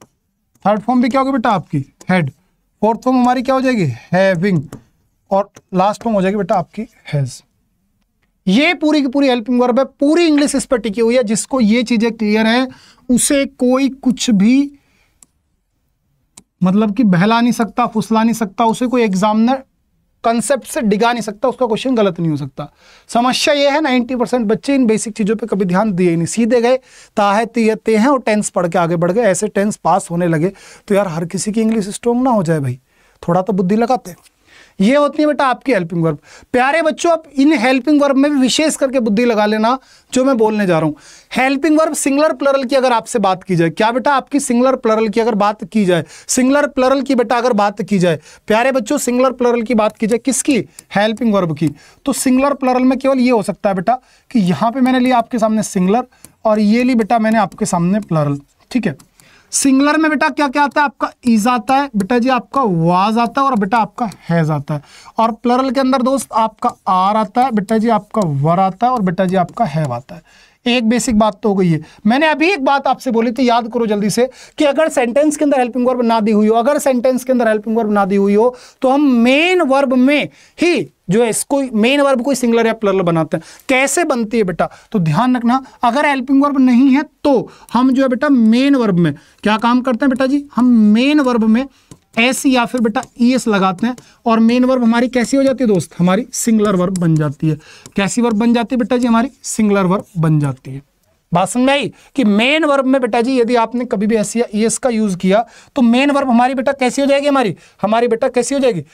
थर्ड फॉर्म भी क्या होगी बेटा आपकी हेड फोर्थ फॉर्म हमारी क्या हो जाएगी हैविंग और लास्ट फॉर्म हो जाएगी बेटा आपकी हैज ये पूरी की पूरी हेल्पिंग वर्ब है पूरी इंग्लिश इस पर टिकी हुई है जिसको ये चीज़ें क्लियर है उसे कोई कुछ भी मतलब कि बहला नहीं सकता फुसला नहीं सकता उसे कोई एग्जामिनर कंसेप्ट से डिगा नहीं सकता उसका क्वेश्चन गलत नहीं हो सकता समस्या ये है 90 परसेंट बच्चे इन बेसिक चीज़ों पे कभी ध्यान दिए ही नहीं सीधे गए ताहे तीयते हैं और टेंस पढ़ के आगे बढ़ गए ऐसे टेंस पास होने लगे तो यार हर किसी की इंग्लिश स्ट्रॉन्ग ना हो जाए भाई थोड़ा तो बुद्धि लगाते हैं ये होती है बेटा आपकी हेल्पिंग वर्ब प्यारे बच्चों आप इन हेल्पिंग वर्ब में भी विशेष करके बुद्धि लगा लेना जो मैं बोलने जा रहा हूं हेल्पिंग वर्ब सिंगलर प्लरल की अगर आपसे बात की जाए क्या बेटा आपकी सिंगलर प्लरल की अगर बात की जाए सिंगलर प्लरल की बेटा अगर बात की जाए प्यारे बच्चों सिंगलर प्लरल की बात की जाए किसकी हेल्पिंग वर्ब की तो सिंगलर प्लरल में केवल ये हो सकता है बेटा कि यहाँ पर मैंने लिया आपके सामने सिंगलर और ये ली बेटा मैंने आपके सामने प्लरल ठीक है सिंगलर में बेटा क्या क्या आता है आपका इज आता है बेटा जी आपका वाज आता है और बेटा आपका हैज आता है और प्लरल के अंदर दोस्त आपका आर आता है बेटा जी आपका वर आता है और बेटा जी आपका हैव आता है एक बेसिक बात तो हो गई है मैंने अभी एक बात आपसे बोली थी याद करो जल्दी से कि अगर सेंटेंस के अंदर हेल्पिंग वर्ब ना दी हुई हो अगर सेंटेंस के अंदर हेल्पिंग वर्ब ना दी हुई हो तो हम मेन वर्ब में ही जो है इसको मेन वर्ब को सिंगलर या प्लरल बनाते हैं कैसे बनती है बेटा तो ध्यान रखना अगर हेल्पिंग वर्ब नहीं है तो हम जो है बेटा मेन वर्ब में क्या काम करते हैं बेटा जी हम मेन वर्ब में एस या फिर बेटा ई e एस लगाते हैं और मेन वर्ब हमारी कैसी हो जाती है दोस्त हमारी सिंगुलर वर्ब बन जाती है कैसी वर्ब बन जाती है बेटा जी हमारी सिंगुलर वर्ब बन जाती है बात समझ में आई कि मेन वर्ब में बेटा जी यदि आपने कभी भी एस या एस e का यूज किया तो मेन वर्ब हमारी बेटा कैसी हो जाएगी हमारी हमारी बेटा कैसी हो जाएगी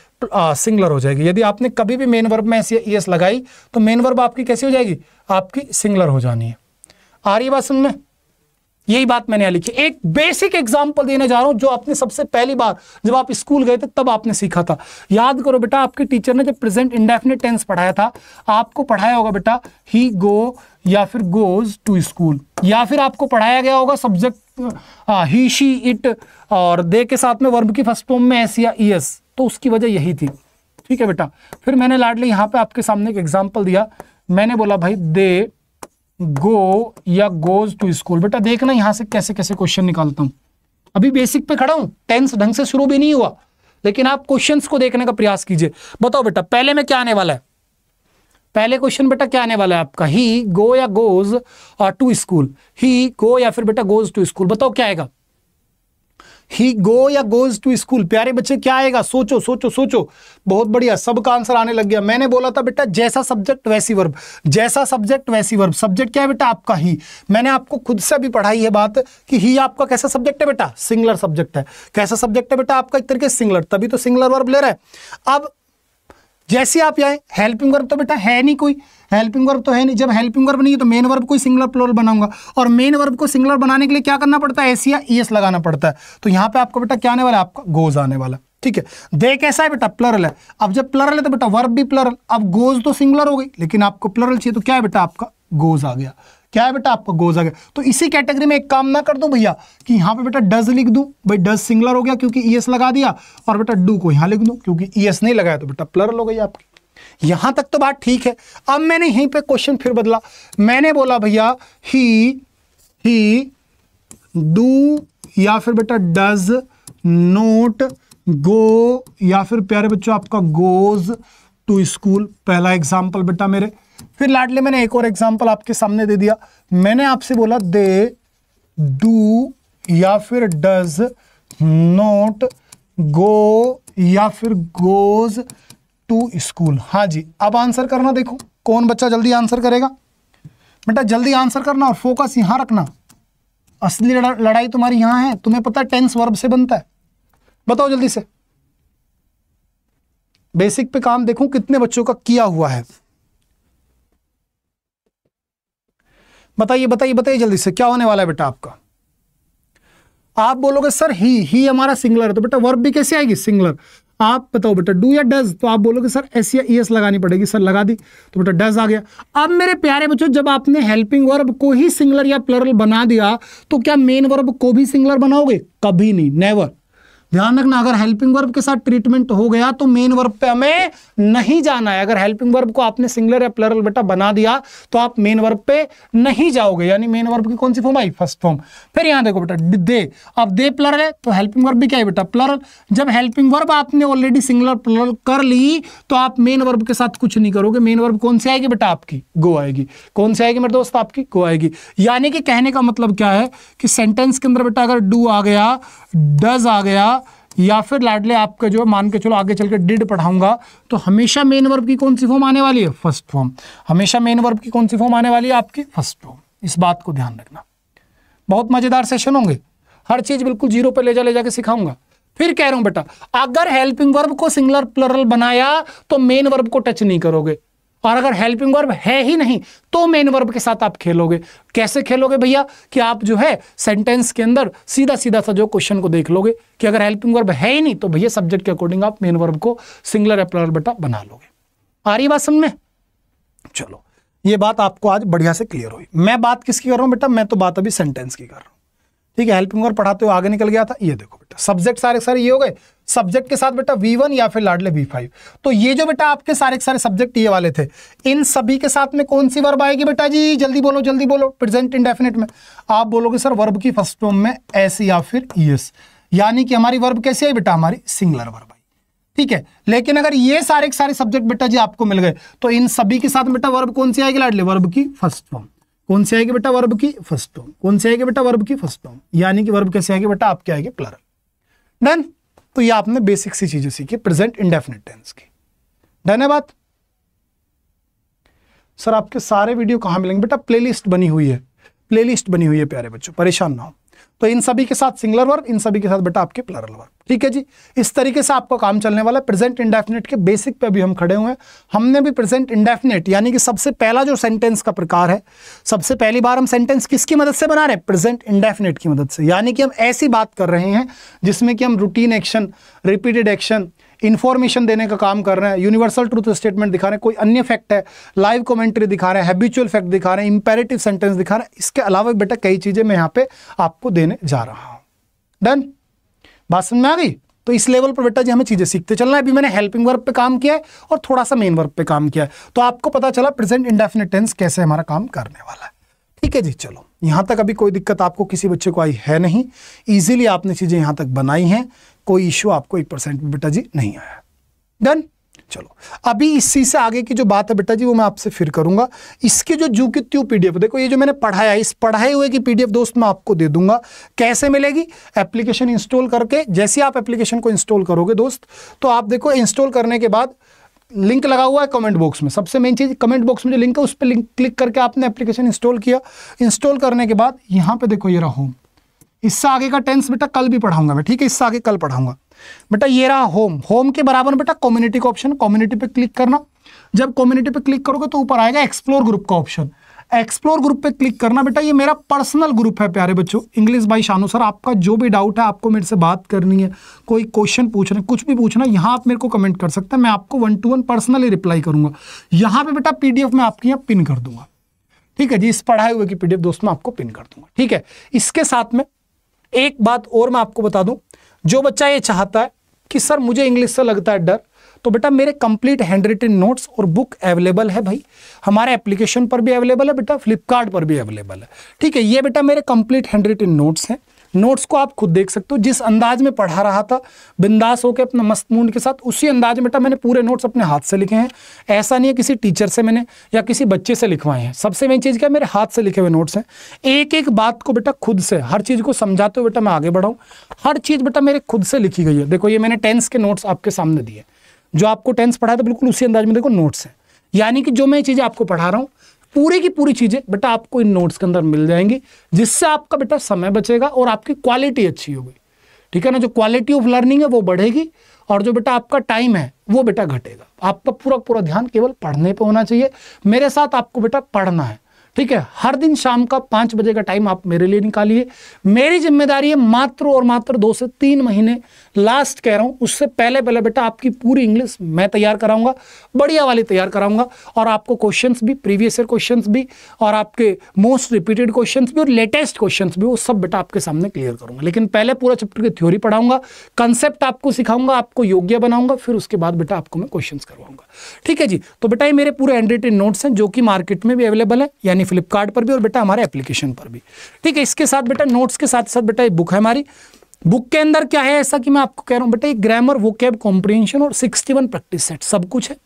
सिंगुलर हो जाएगी यदि आपने कभी भी मेन वर्ब में एस या एस e लगाई तो मेन वर्ब आपकी कैसी हो जाएगी आपकी सिंगुलर हो जानी है आ रही है बात समझ में यही बात मैंने लिखी एक बेसिक एग्जाम्पल देने जा रहा हूं जो आपने सबसे पहली बार जब आप स्कूल गए थे तब आपने सीखा था याद करो बेटा आपके टीचर ने जब प्रेजेंट इंडेफिनेट टेंस पढ़ाया था आपको पढ़ाया होगा बेटा ही गो या फिर गोज टू स्कूल या फिर आपको पढ़ाया गया होगा सब्जेक्ट ही शी इट और दे के साथ में वर्ब की फर्स्ट फॉर्म में एस या ईएस e तो उसकी वजह यही थी ठीक है बेटा फिर मैंने लाडली यहाँ पे आपके सामने एक एग्जाम्पल दिया मैंने बोला भाई दे गो या गोज टू स्कूल बेटा देखना यहां से कैसे कैसे क्वेश्चन निकालता हूं अभी बेसिक पे खड़ा हूं टेंस ढंग से शुरू भी नहीं हुआ लेकिन आप क्वेश्चन को देखने का प्रयास कीजिए बताओ बेटा पहले में क्या आने वाला है पहले क्वेश्चन बेटा क्या आने वाला है आपका ही गो या goes to school he go या फिर बेटा गोज टू स्कूल बताओ क्या आएगा ही गो या गोज टू स्कूल प्यारे बच्चे क्या आएगा सोचो सोचो सोचो बहुत बढ़िया सबका आंसर आने लग गया मैंने बोला था बेटा जैसा सब्जेक्ट वैसी वर्ब जैसा सब्जेक्ट वैसी वर्ब सब्जेक्ट क्या है बेटा आपका ही मैंने आपको खुद से भी पढ़ाई है बात कि ही आपका कैसा सब्जेक्ट है बेटा सिंगलर सब्जेक्ट है कैसा सब्जेक्ट है बेटा आपका एक तरीके सिंगलर तभी तो सिंगलर वर्ब ले रहा है अब जैसे आप आए हेल्पिंग वर्ब तो बेटा है नहीं कोई हेल्पिंग वर्ब तो है नहीं जब हेल्पिंग वर्ब नहीं है तो मेन वर्ब कोई सिंगलर प्लोर बनाऊंगा और मेन वर्ब को सिंगलर बनाने के लिए क्या करना पड़ता है एस या ई e एस लगाना पड़ता है तो यहां पे आपको बेटा क्या आने वाला है आपका गोज आने वाला ठीक है दे कैसा है बेटा प्लरल है अब जब प्लरल है तो बेटा वर्ब भी प्लरल अब गोज तो सिंगुलर हो गई लेकिन आपको प्लरल चाहिए तो क्या है बेटा आपका गोज आ गया क्या है बेटा आपका गोज आ गया तो इसी कैटेगरी में एक काम ना कर दू भैया कि यहां पे बेटा डज लिख दू भाई डज सिंगलर हो गया क्योंकि ई e एस लगा दिया और बेटा डू को यहां लिख दू क्योंकि ई e एस नहीं लगाया तो बेटा प्लर हो गई आपकी यहां तक तो बात ठीक है अब मैंने यहीं पे क्वेश्चन फिर बदला मैंने बोला भैया ही ही डू या फिर बेटा डज नोट गो या फिर प्यारे बच्चों आपका गोज टू स्कूल पहला एग्जाम्पल बेटा मेरे फिर लाडले मैंने एक और एग्जाम्पल आपके सामने दे दिया मैंने आपसे बोला दे डू या फिर डज नोट गो या फिर गोज टू स्कूल हाँ जी अब आंसर करना देखो कौन बच्चा जल्दी आंसर करेगा बेटा जल्दी आंसर करना और फोकस यहां रखना असली लड़ा, लड़ाई तुम्हारी यहां है तुम्हें पता है टेंस वर्ब से बनता है बताओ जल्दी से बेसिक पे काम देखो कितने बच्चों का किया हुआ है बताइए बताइए बताइए जल्दी से क्या होने वाला है बेटा आपका आप बोलोगे सर ही ही हमारा सिंगलर है तो बेटा वर्ब भी कैसे आएगी सिंगलर आप बताओ बेटा डू या डज तो आप बोलोगे सर एस या एस लगानी पड़ेगी सर लगा दी तो बेटा डज आ गया अब मेरे प्यारे बच्चों जब आपने हेल्पिंग वर्ब को ही सिंगलर या प्लरल बना दिया तो क्या मेन वर्ब को भी सिंगलर बनाओगे कभी नहीं नेवर ध्यान रखना अगर हेल्पिंग वर्ब के साथ ट्रीटमेंट हो गया तो मेन वर्ब पे हमें नहीं जाना है अगर हेल्पिंग वर्ब को आपने सिंगलर या प्लरल बेटा बना दिया तो आप मेन वर्ब पे नहीं जाओगे यानी मेन वर्ब की कौन सी फॉर्म आई फर्स्ट फॉर्म फिर यहां देखो बेटा दे अब दे प्लरल है तो हेल्पिंग वर्ब भी क्या है बेटा प्लरल जब हेल्पिंग वर्ब आपने ऑलरेडी सिंगलर प्लरल कर ली तो आप मेन वर्ब के साथ कुछ नहीं करोगे मेन वर्ब कौन सी आएगी बेटा आपकी गो आएगी कौन सी आएगी मेरे दोस्त आपकी गो आएगी यानी कि कहने का मतलब क्या है कि सेंटेंस के अंदर बेटा अगर डू आ गया डज आ गया या फिर लाडले आपका जो है मान के चलो आगे चल के डिड पढ़ाऊंगा तो हमेशा मेन वर्ब की कौन सी फॉर्म आने वाली है फर्स्ट फॉर्म हमेशा मेन वर्ब की कौन सी फॉर्म आने वाली है आपकी फर्स्ट फॉर्म इस बात को ध्यान रखना बहुत मज़ेदार सेशन होंगे हर चीज़ बिल्कुल जीरो पर ले जा ले जाके सिखाऊंगा फिर कह रहा हूं बेटा अगर हेल्पिंग वर्ब को सिंगुलर प्लरल बनाया तो मेन वर्ब को टच नहीं करोगे और अगर हेल्पिंग वर्ब है ही नहीं तो मेन वर्ब के साथ आप खेलोगे कैसे खेलोगे भैया कि आप जो है सेंटेंस के अंदर सीधा सीधा सा जो क्वेश्चन को देख लोगे कि अगर हेल्पिंग वर्ब है ही नहीं तो भैया सब्जेक्ट के अकॉर्डिंग आप मेन वर्ब को सिंगलर एप्लर बेटा बटा बना लोगे आ रही बात समझ में चलो ये बात आपको आज बढ़िया से क्लियर हुई मैं बात किसकी कर रहा हूं बेटा मैं तो बात अभी सेंटेंस की कर रहा हूं ठीक है हेल्पिंग और पढ़ाते हो आगे निकल गया था ये देखो बेटा सब्जेक्ट सारे सारे ये हो गए सब्जेक्ट के साथ बेटा वन या फिर लाडले फाइव तो ये जो बेटा आपके सारे सारे सब्जेक्ट ये वाले थे इन सभी के साथ में कौन सी वर्ब आएगी बेटा जी जल्दी बोलो जल्दी बोलो प्रेजेंट इंडेफिनेट में आप बोलोगे सर वर्ब की फर्स्ट फॉर्म में एस या फिर यस यानी कि हमारी वर्ब कैसी आई बेटा हमारी सिंगुलर वर्ब आई ठीक है लेकिन अगर ये सारे सारे सब्जेक्ट बेटा जी आपको मिल गए तो इन सभी के साथ बेटा वर्ब कौन सी आएगी लाडले वर्ब की फर्स्ट फॉर्म कौन से आएगी बेटा वर्ब की फर्स्ट टॉम कौन से आएगी बेटा वर्ब की फर्स्ट टॉम यानी कि वर्ब कैसे आएगी बेटा आपके आएगी प्लरल डन तो ये आपने बेसिक सी चीजें सीखी प्रेजेंट इंडेफिनिट टेंस की डन है बात सर आपके सारे वीडियो कहां मिलेंगे बेटा प्लेलिस्ट बनी हुई है प्लेलिस्ट बनी हुई है प्यारे बच्चों परेशान ना हो तो इन सभी के साथ सिंगलर वर्ब इन सभी के साथ बेटा आपके प्लरल वर्ब ठीक है जी इस तरीके से आपको काम चलने वाला है प्रेजेंट इंडेफिनेट के बेसिक पे भी हम खड़े हुए हैं हमने भी प्रेजेंट इंडेफिनेट यानी कि सबसे पहला जो सेंटेंस का प्रकार है सबसे पहली बार हम सेंटेंस किसकी मदद से बना रहे हैं प्रेजेंट इंडेफिनेट की मदद से यानी कि हम ऐसी बात कर रहे हैं जिसमें कि हम routine action repeated action information देने का काम कर रहे हैं यूनिवर्सल ट्रूथ स्टेटमेंट दिखा रहे हैं कोई अन्य फैक्ट है लाइव कमेंट्री दिखा रहे हैं हैबिचुअल फैक्ट दिखा रहे हैं इंपेरेटिव सेंटेंस दिखा रहे हैं इसके अलावा बेटा कई चीज़ें मैं यहाँ पे आपको देने जा रहा हूँ डन बात समझ में आ गई तो इस लेवल पर बेटा जी हमें चीज़ें सीखते चलना है अभी मैंने हेल्पिंग वर्क पर काम किया है और थोड़ा सा मेन वर्क पर काम किया है तो आपको पता चला प्रेजेंट इंडेफिनेट टेंस कैसे हमारा काम करने वाला है ठीक है जी चलो यहाँ तक अभी कोई दिक्कत आपको किसी बच्चे को आई है नहीं ईजिली आपने चीज़ें यहाँ तक बनाई हैं कोई इश्यू आपको एक परसेंट बेटा जी नहीं आया डन चलो अभी इसी से आगे की जो बात है बेटा जी वो मैं आपसे फिर करूंगा इसके जो जू की त्यू पीडीएफ देखो ये जो मैंने पढ़ाया इस पढ़ाए हुए की पीडीएफ दोस्त मैं आपको दे दूंगा कैसे मिलेगी एप्लीकेशन इंस्टॉल करके जैसे आप एप्लीकेशन को इंस्टॉल करोगे दोस्त तो आप देखो इंस्टॉल करने के बाद लिंक लगा हुआ है कमेंट बॉक्स में सबसे मेन चीज़ कमेंट बॉक्स में जो लिंक है उस पर लिंक क्लिक करके आपने एप्लीकेशन इंस्टॉल किया इंस्टॉल करने के बाद यहाँ पे देखो ये रहा होम इससे आगे का टेंस बेटा कल भी पढ़ाऊंगा मैं ठीक है इससे आगे कल पढ़ाऊंगा बेटा ये रहा होम होम के बराबर बेटा कम्युनिटी का ऑप्शन कम्युनिटी पे क्लिक करना जब कम्युनिटी पे क्लिक करोगे तो ऊपर आएगा एक्सप्लोर ग्रुप का ऑप्शन एक्सप्लोर ग्रुप पे क्लिक करना बेटा ये मेरा पर्सनल ग्रुप है प्यारे बच्चों इंग्लिश बाई शानू सर आपका जो भी डाउट है आपको मेरे से बात करनी है कोई क्वेश्चन पूछना है कुछ भी पूछना है यहाँ आप मेरे को कमेंट कर सकते हैं मैं आपको one to one personally reply करूंगा यहाँ पर बेटा पी में आपके यहाँ पिन कर दूंगा ठीक है जी इस पढ़ाए हुए की पी दोस्तों आपको पिन कर दूंगा ठीक है इसके साथ में एक बात और मैं आपको बता दूं जो बच्चा ये चाहता है कि सर मुझे इंग्लिश से लगता है डर तो बेटा मेरे कंप्लीट हैंड रिटन नोट्स और बुक अवेलेबल है भाई हमारे एप्लीकेशन पर भी अवेलेबल है बेटा फ्लिपकार्ट पर भी अवेलेबल है ठीक है ये बेटा मेरे कंप्लीट हैंड रिटन नोट्स हैं नोट्स को आप खुद देख सकते हो जिस अंदाज में पढ़ा रहा था बिंदास होकर अपना मस्त मूड के साथ उसी अंदाज में बेटा मैंने पूरे नोट्स अपने हाथ से लिखे हैं ऐसा नहीं है किसी टीचर से मैंने या किसी बच्चे से लिखवाए हैं सबसे मेन चीज़ क्या मेरे हाथ से लिखे हुए नोट्स हैं एक एक बात को बेटा खुद से हर चीज़ को समझाते हुए बेटा मैं आगे बढ़ाऊँ हर चीज़ बेटा मेरे खुद से लिखी गई है देखो ये मैंने टेंस के नोट्स आपके सामने दिए जो आपको टेंस पढ़ा था बिल्कुल उसी अंदाज में देखो नोट्स हैं यानी कि जो मैं चीज़ें आपको पढ़ा रहा हूँ पूरी की पूरी चीज़ें बेटा आपको इन नोट्स के अंदर मिल जाएंगी जिससे आपका बेटा समय बचेगा और आपकी क्वालिटी अच्छी होगी ठीक है ना जो क्वालिटी ऑफ लर्निंग है वो बढ़ेगी और जो बेटा आपका टाइम है वो बेटा घटेगा आपका पूरा पूरा ध्यान केवल पढ़ने पे होना चाहिए मेरे साथ आपको बेटा पढ़ना है ठीक है हर दिन शाम का पांच बजे का टाइम आप मेरे लिए निकालिए मेरी जिम्मेदारी है मात्र और मात्र दो से तीन महीने लास्ट कह रहा हूं उससे पहले पहले बेटा आपकी पूरी इंग्लिश मैं तैयार कराऊंगा बढ़िया वाली तैयार कराऊंगा और आपको क्वेश्चंस भी प्रीवियस ईयर क्वेश्चंस भी और आपके मोस्ट रिपीटेड क्वेश्चंस भी और लेटेस्ट क्वेश्चंस भी वो सब बेटा आपके सामने क्लियर करूंगा लेकिन पहले पूरा चैप्टर की थ्योरी पढ़ाऊंगा कंसेप्ट आपको सिखाऊंगा आपको योग्य बनाऊंगा फिर उसके बाद बेटा आपको मैं क्वेश्चन करवाऊंगा ठीक है जी तो बेटा ये मेरे पूरे हैंड नोट्स हैं जो कि मार्केट में भी अवेलेबल है यानी यानी फ्लिपकार्ट पर भी और बेटा हमारे एप्लीकेशन पर भी ठीक है इसके साथ बेटा नोट्स के साथ साथ बेटा ये बुक है हमारी बुक के अंदर क्या है ऐसा कि मैं आपको कह रहा हूँ बेटा ये ग्रामर वो कैब कॉम्प्रिहेंशन और सिक्सटी वन प्रैक्टिस सेट सब कुछ है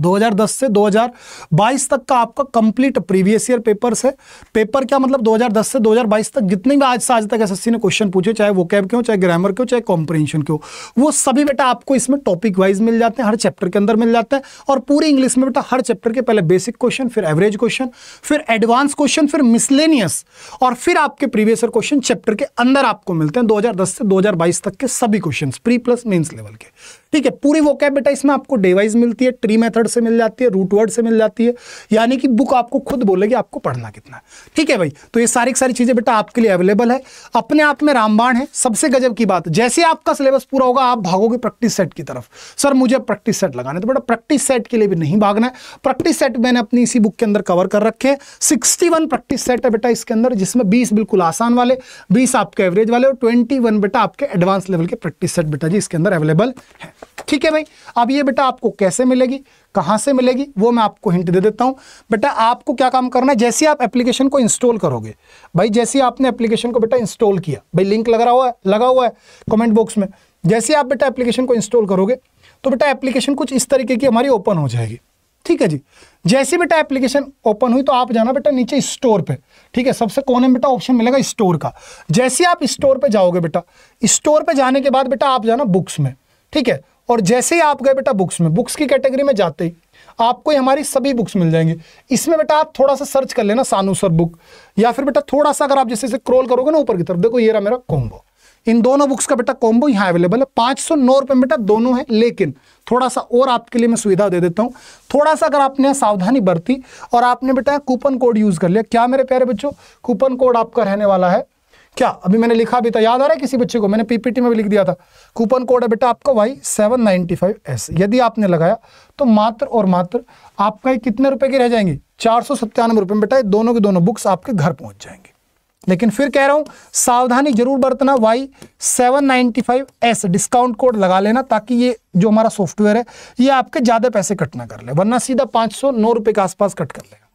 2010 से 2022 तक का आपका कंप्लीट प्रीवियस ईयर पेपर है पेपर क्या मतलब 2010 से 2022 तक जितने भी आज से आज तक एसएससी ने क्वेश्चन पूछे चाहे वो कैब क्यों चाहे ग्रामर क्यों चाहे कॉम्प्रेंशन क्यों वो सभी बेटा आपको इसमें टॉपिक वाइज मिल जाते हैं हर चैप्टर के अंदर मिल जाते हैं और पूरी इंग्लिश में बेटा हर चैप्टर के पहले बेसिक क्वेश्चन फिर एवरेज क्वेश्चन फिर एडवांस क्वेश्चन फिर मिसलेनियस और फिर आपके प्रीवियस ईयर क्वेश्चन चैप्टर के अंदर आपको मिलते हैं दो से दो तक के सभी question pre plus mains level के ठीक है पूरी वो क्या बेटा इसमें आपको डेवाइज मिलती है ट्री मेथड से मिल जाती है रूट वर्ड से मिल जाती है यानी कि बुक आपको खुद बोलेगी आपको पढ़ना कितना ठीक है भाई तो ये सारी सारी चीज़ें बेटा आपके लिए अवेलेबल है अपने आप में रामबाण है सबसे गजब की बात जैसे आपका सिलेबस पूरा होगा आप भागोगे प्रैक्टिस सेट की तरफ सर मुझे प्रैक्टिस सेट लगाने तो बेटा प्रैक्टिस सेट के लिए भी नहीं भागना है प्रैक्टिस सेट मैंने अपनी इसी बुक के अंदर कवर कर रखे हैं सिक्सटी प्रैक्टिस सेट है बेटा इसके अंदर जिसमें बीस बिल्कुल आसान वाले बीस आपके एवरेज वाले और ट्वेंटी बेटा आपके एडवांस लेवल के प्रैक्टिस सेट बेटा जी इसके अंदर अवेलेबल है ठीक है भाई अब ये बेटा आपको कैसे मिलेगी कहां से मिलेगी वो मैं आपको हिंट दे देता हूं बेटा आपको क्या काम करना है जैसे आप एप्लीकेशन को इंस्टॉल करोगे भाई जैसे आपने एप्लीकेशन को बेटा इंस्टॉल किया भाई लिंक लग रहा हुआ है लगा हुआ है कमेंट बॉक्स में जैसे आप बेटा एप्लीकेशन को इंस्टॉल करोगे तो बेटा एप्लीकेशन कुछ इस तरीके की हमारी ओपन हो जाएगी ठीक है जी जैसे बेटा एप्लीकेशन ओपन हुई तो आप जाना बेटा नीचे स्टोर पे ठीक है सबसे कोने में बेटा ऑप्शन मिलेगा स्टोर का जैसे आप स्टोर पे जाओगे बेटा स्टोर पे जाने के बाद बेटा आप जाना बुक्स में ठीक है और जैसे ही आप गए बेटा बुक्स में बुक्स की कैटेगरी में जाते ही आपको हमारी सभी बुक्स मिल जाएंगी इसमें बेटा आप थोड़ा सा सर्च कर लेना सानू सर बुक या फिर बेटा थोड़ा सा अगर आप जैसे क्रोल करोगे ना ऊपर की तरफ देखो ये रहा मेरा कॉम्बो इन दोनों बुक्स का बेटा कॉम्बो यहाँ अवेलेबल है पाँच सौ नौ रुपये बेटा दोनों है लेकिन थोड़ा सा और आपके लिए मैं सुविधा दे देता हूँ थोड़ा सा अगर आपने सावधानी बरती और आपने बेटा कूपन कोड यूज़ कर लिया क्या मेरे प्यारे बच्चों कूपन कोड आपका रहने वाला है क्या अभी मैंने लिखा भी था याद आ रहा है किसी बच्चे को मैंने पीपीटी में भी लिख दिया था कूपन कोड है बेटा आपका Y seven ninety five S यदि आपने लगाया तो मात्र और मात्र आपका कितने रुपए की रह जाएंगी चार सौ सत्तानवे रुपए में बेटा ये दोनों के दोनों बुक्स आपके घर पहुंच जाएंगे लेकिन फिर कह रहा हूं सावधानी जरूर बरतना Y seven ninety five S discount code लगा लेना ताकि ये जो हमारा सॉफ्टवेयर है ये आपके ज़्यादा पैसे कट ना कर ले वरना सीधा पांच सौ नौ रुपए के आसपास कट कर लेगा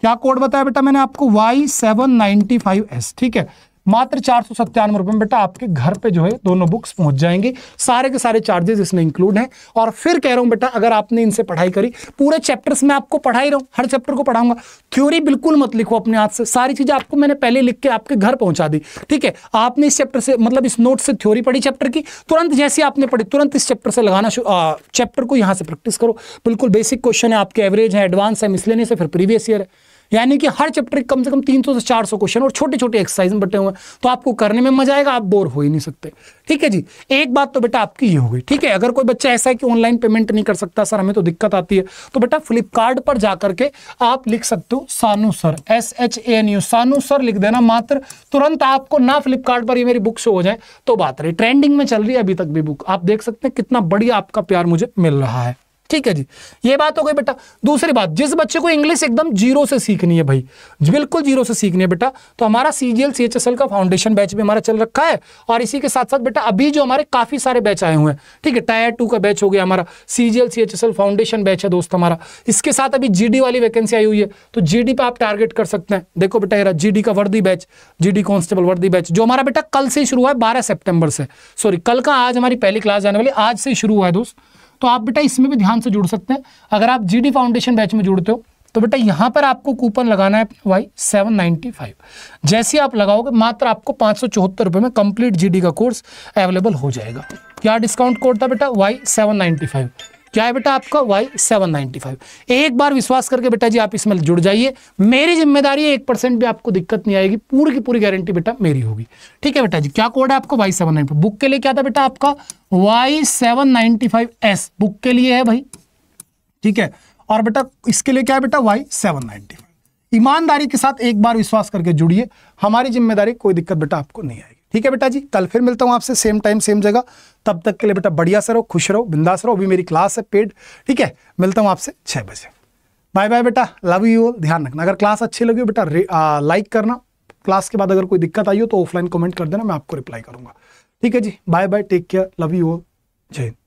क्या कोड बताया बेटा मैंने आपको Y seven ninety five S ठीक है मात्र चार सौ सत्तानवे रुपये में बेटा आपके घर पे जो है दोनों बुक्स पहुंच जाएंगी सारे के सारे चार्जेस इसमें इंक्लूड हैं और फिर कह रहा हूं बेटा अगर आपने इनसे पढ़ाई करी पूरे चैप्टर्स में आपको पढ़ाई रहा हूं हर चैप्टर को पढ़ाऊंगा थ्योरी बिल्कुल मत लिखो अपने हाथ से सारी चीज़ें आपको मैंने पहले लिख के आपके घर पहुंचा दी ठीक है आपने इस चैप्टर से मतलब इस नोट से थ्योरी पढ़ी चैप्टर की तुरंत जैसे आपने पढ़ी तुरंत इस चैप्टर से लगाना चैप्टर को यहाँ से प्रैक्टिस करो बिल्कुल बेसिक क्वेश्चन है आपके एवरेज है एडवांस है मिसलेनियस है फिर प्रीवियस ईयर है यानी कि हर चैप्टर कम से कम 300 से 400 क्वेश्चन और छोटे छोटे एक्सरसाइज में बटे हुए हैं तो आपको करने में मजा आएगा आप बोर हो ही नहीं सकते ठीक है जी एक बात तो बेटा आपकी ये हो गई ठीक है अगर कोई बच्चा ऐसा है कि ऑनलाइन पेमेंट नहीं कर सकता सर हमें तो दिक्कत आती है तो बेटा फ्लिपकार्ट पर जाकर के आप लिख सकते हो Sanu sir S H A N U Sanu sir लिख देना मात्र तुरंत आपको ना फ्लिपकार्ट पर ही मेरी बुक शो हो जाए तो बात रही ट्रेंडिंग में चल रही है अभी तक भी बुक आप देख सकते हैं कितना बढ़िया आपका प्यार मुझे मिल रहा है ठीक है जी ये बात हो गई बेटा दूसरी बात जिस बच्चे को इंग्लिश एकदम जीरो से सीखनी है भाई बिल्कुल जीरो से सीखनी है बेटा तो हमारा C G C H S L का फाउंडेशन बैच भी हमारा चल रखा है और इसी के साथ साथ बेटा अभी जो हमारे काफ़ी सारे बैच आए हुए हैं ठीक है टायर टू का बैच हो गया हमारा C G C H S L foundation batch है दोस्त हमारा इसके साथ अभी जी डी वाली वैकेंसी आई हुई है तो जी डी पर आप टारगेट कर सकते हैं देखो बेटा यार जी डी का वर्दी बैच जी डी कॉन्स्टेबल वर्दी बैच जो हमारा बेटा कल से ही शुरू हुआ है बारह सेप्टेम्बर से सॉरी कल का आज हमारी पहली क्लास जाने वाली आज से शुरू हुआ है दोस्त तो आप बेटा इसमें भी ध्यान से जुड़ सकते हैं अगर आप जी फाउंडेशन बैच में जुड़ते हो तो बेटा यहाँ पर आपको कूपन लगाना है वाई सेवन नाइन्टी फाइव जैसे आप लगाओगे मात्र आपको पाँच सौ चौहत्तर रुपये में कंप्लीट जीडी का कोर्स अवेलेबल हो जाएगा क्या डिस्काउंट कोड था बेटा वाई सेवन नाइन्टी फाइव क्या है बेटा आपका वाई सेवन नाइनटी फाइव एक बार विश्वास करके बेटा जी आप इसमें जुड़ जाइए मेरी जिम्मेदारी है एक परसेंट भी आपको दिक्कत नहीं आएगी पूरी की पूरी गारंटी बेटा मेरी होगी ठीक है बेटा जी क्या कोड है आपको वाई सेवन नाइन बुक के लिए क्या था बेटा आपका Y seven ninety five S book के लिए है भाई ठीक है और बेटा इसके लिए क्या है बेटा वाई सेवन नाइनटी फाइव ईमानदारी के साथ एक बार विश्वास करके जुड़िए हमारी जिम्मेदारी कोई दिक्कत बेटा आपको नहीं आएगी ठीक है बेटा जी कल फिर मिलता हूँ आपसे सेम टाइम सेम जगह तब तक के लिए बेटा बढ़िया से रहो खुश रहो बिंदास रहो अभी मेरी क्लास है पेड ठीक है मिलता हूँ आपसे छः बजे बाय बाय बेटा लव यू ऑल ध्यान रखना अगर क्लास अच्छी लगी हो बेटा लाइक करना क्लास के बाद अगर कोई दिक्कत आई हो तो ऑफलाइन कमेंट कर देना मैं आपको रिप्लाई करूँगा ठीक है जी bye bye take care love you all जय हिंद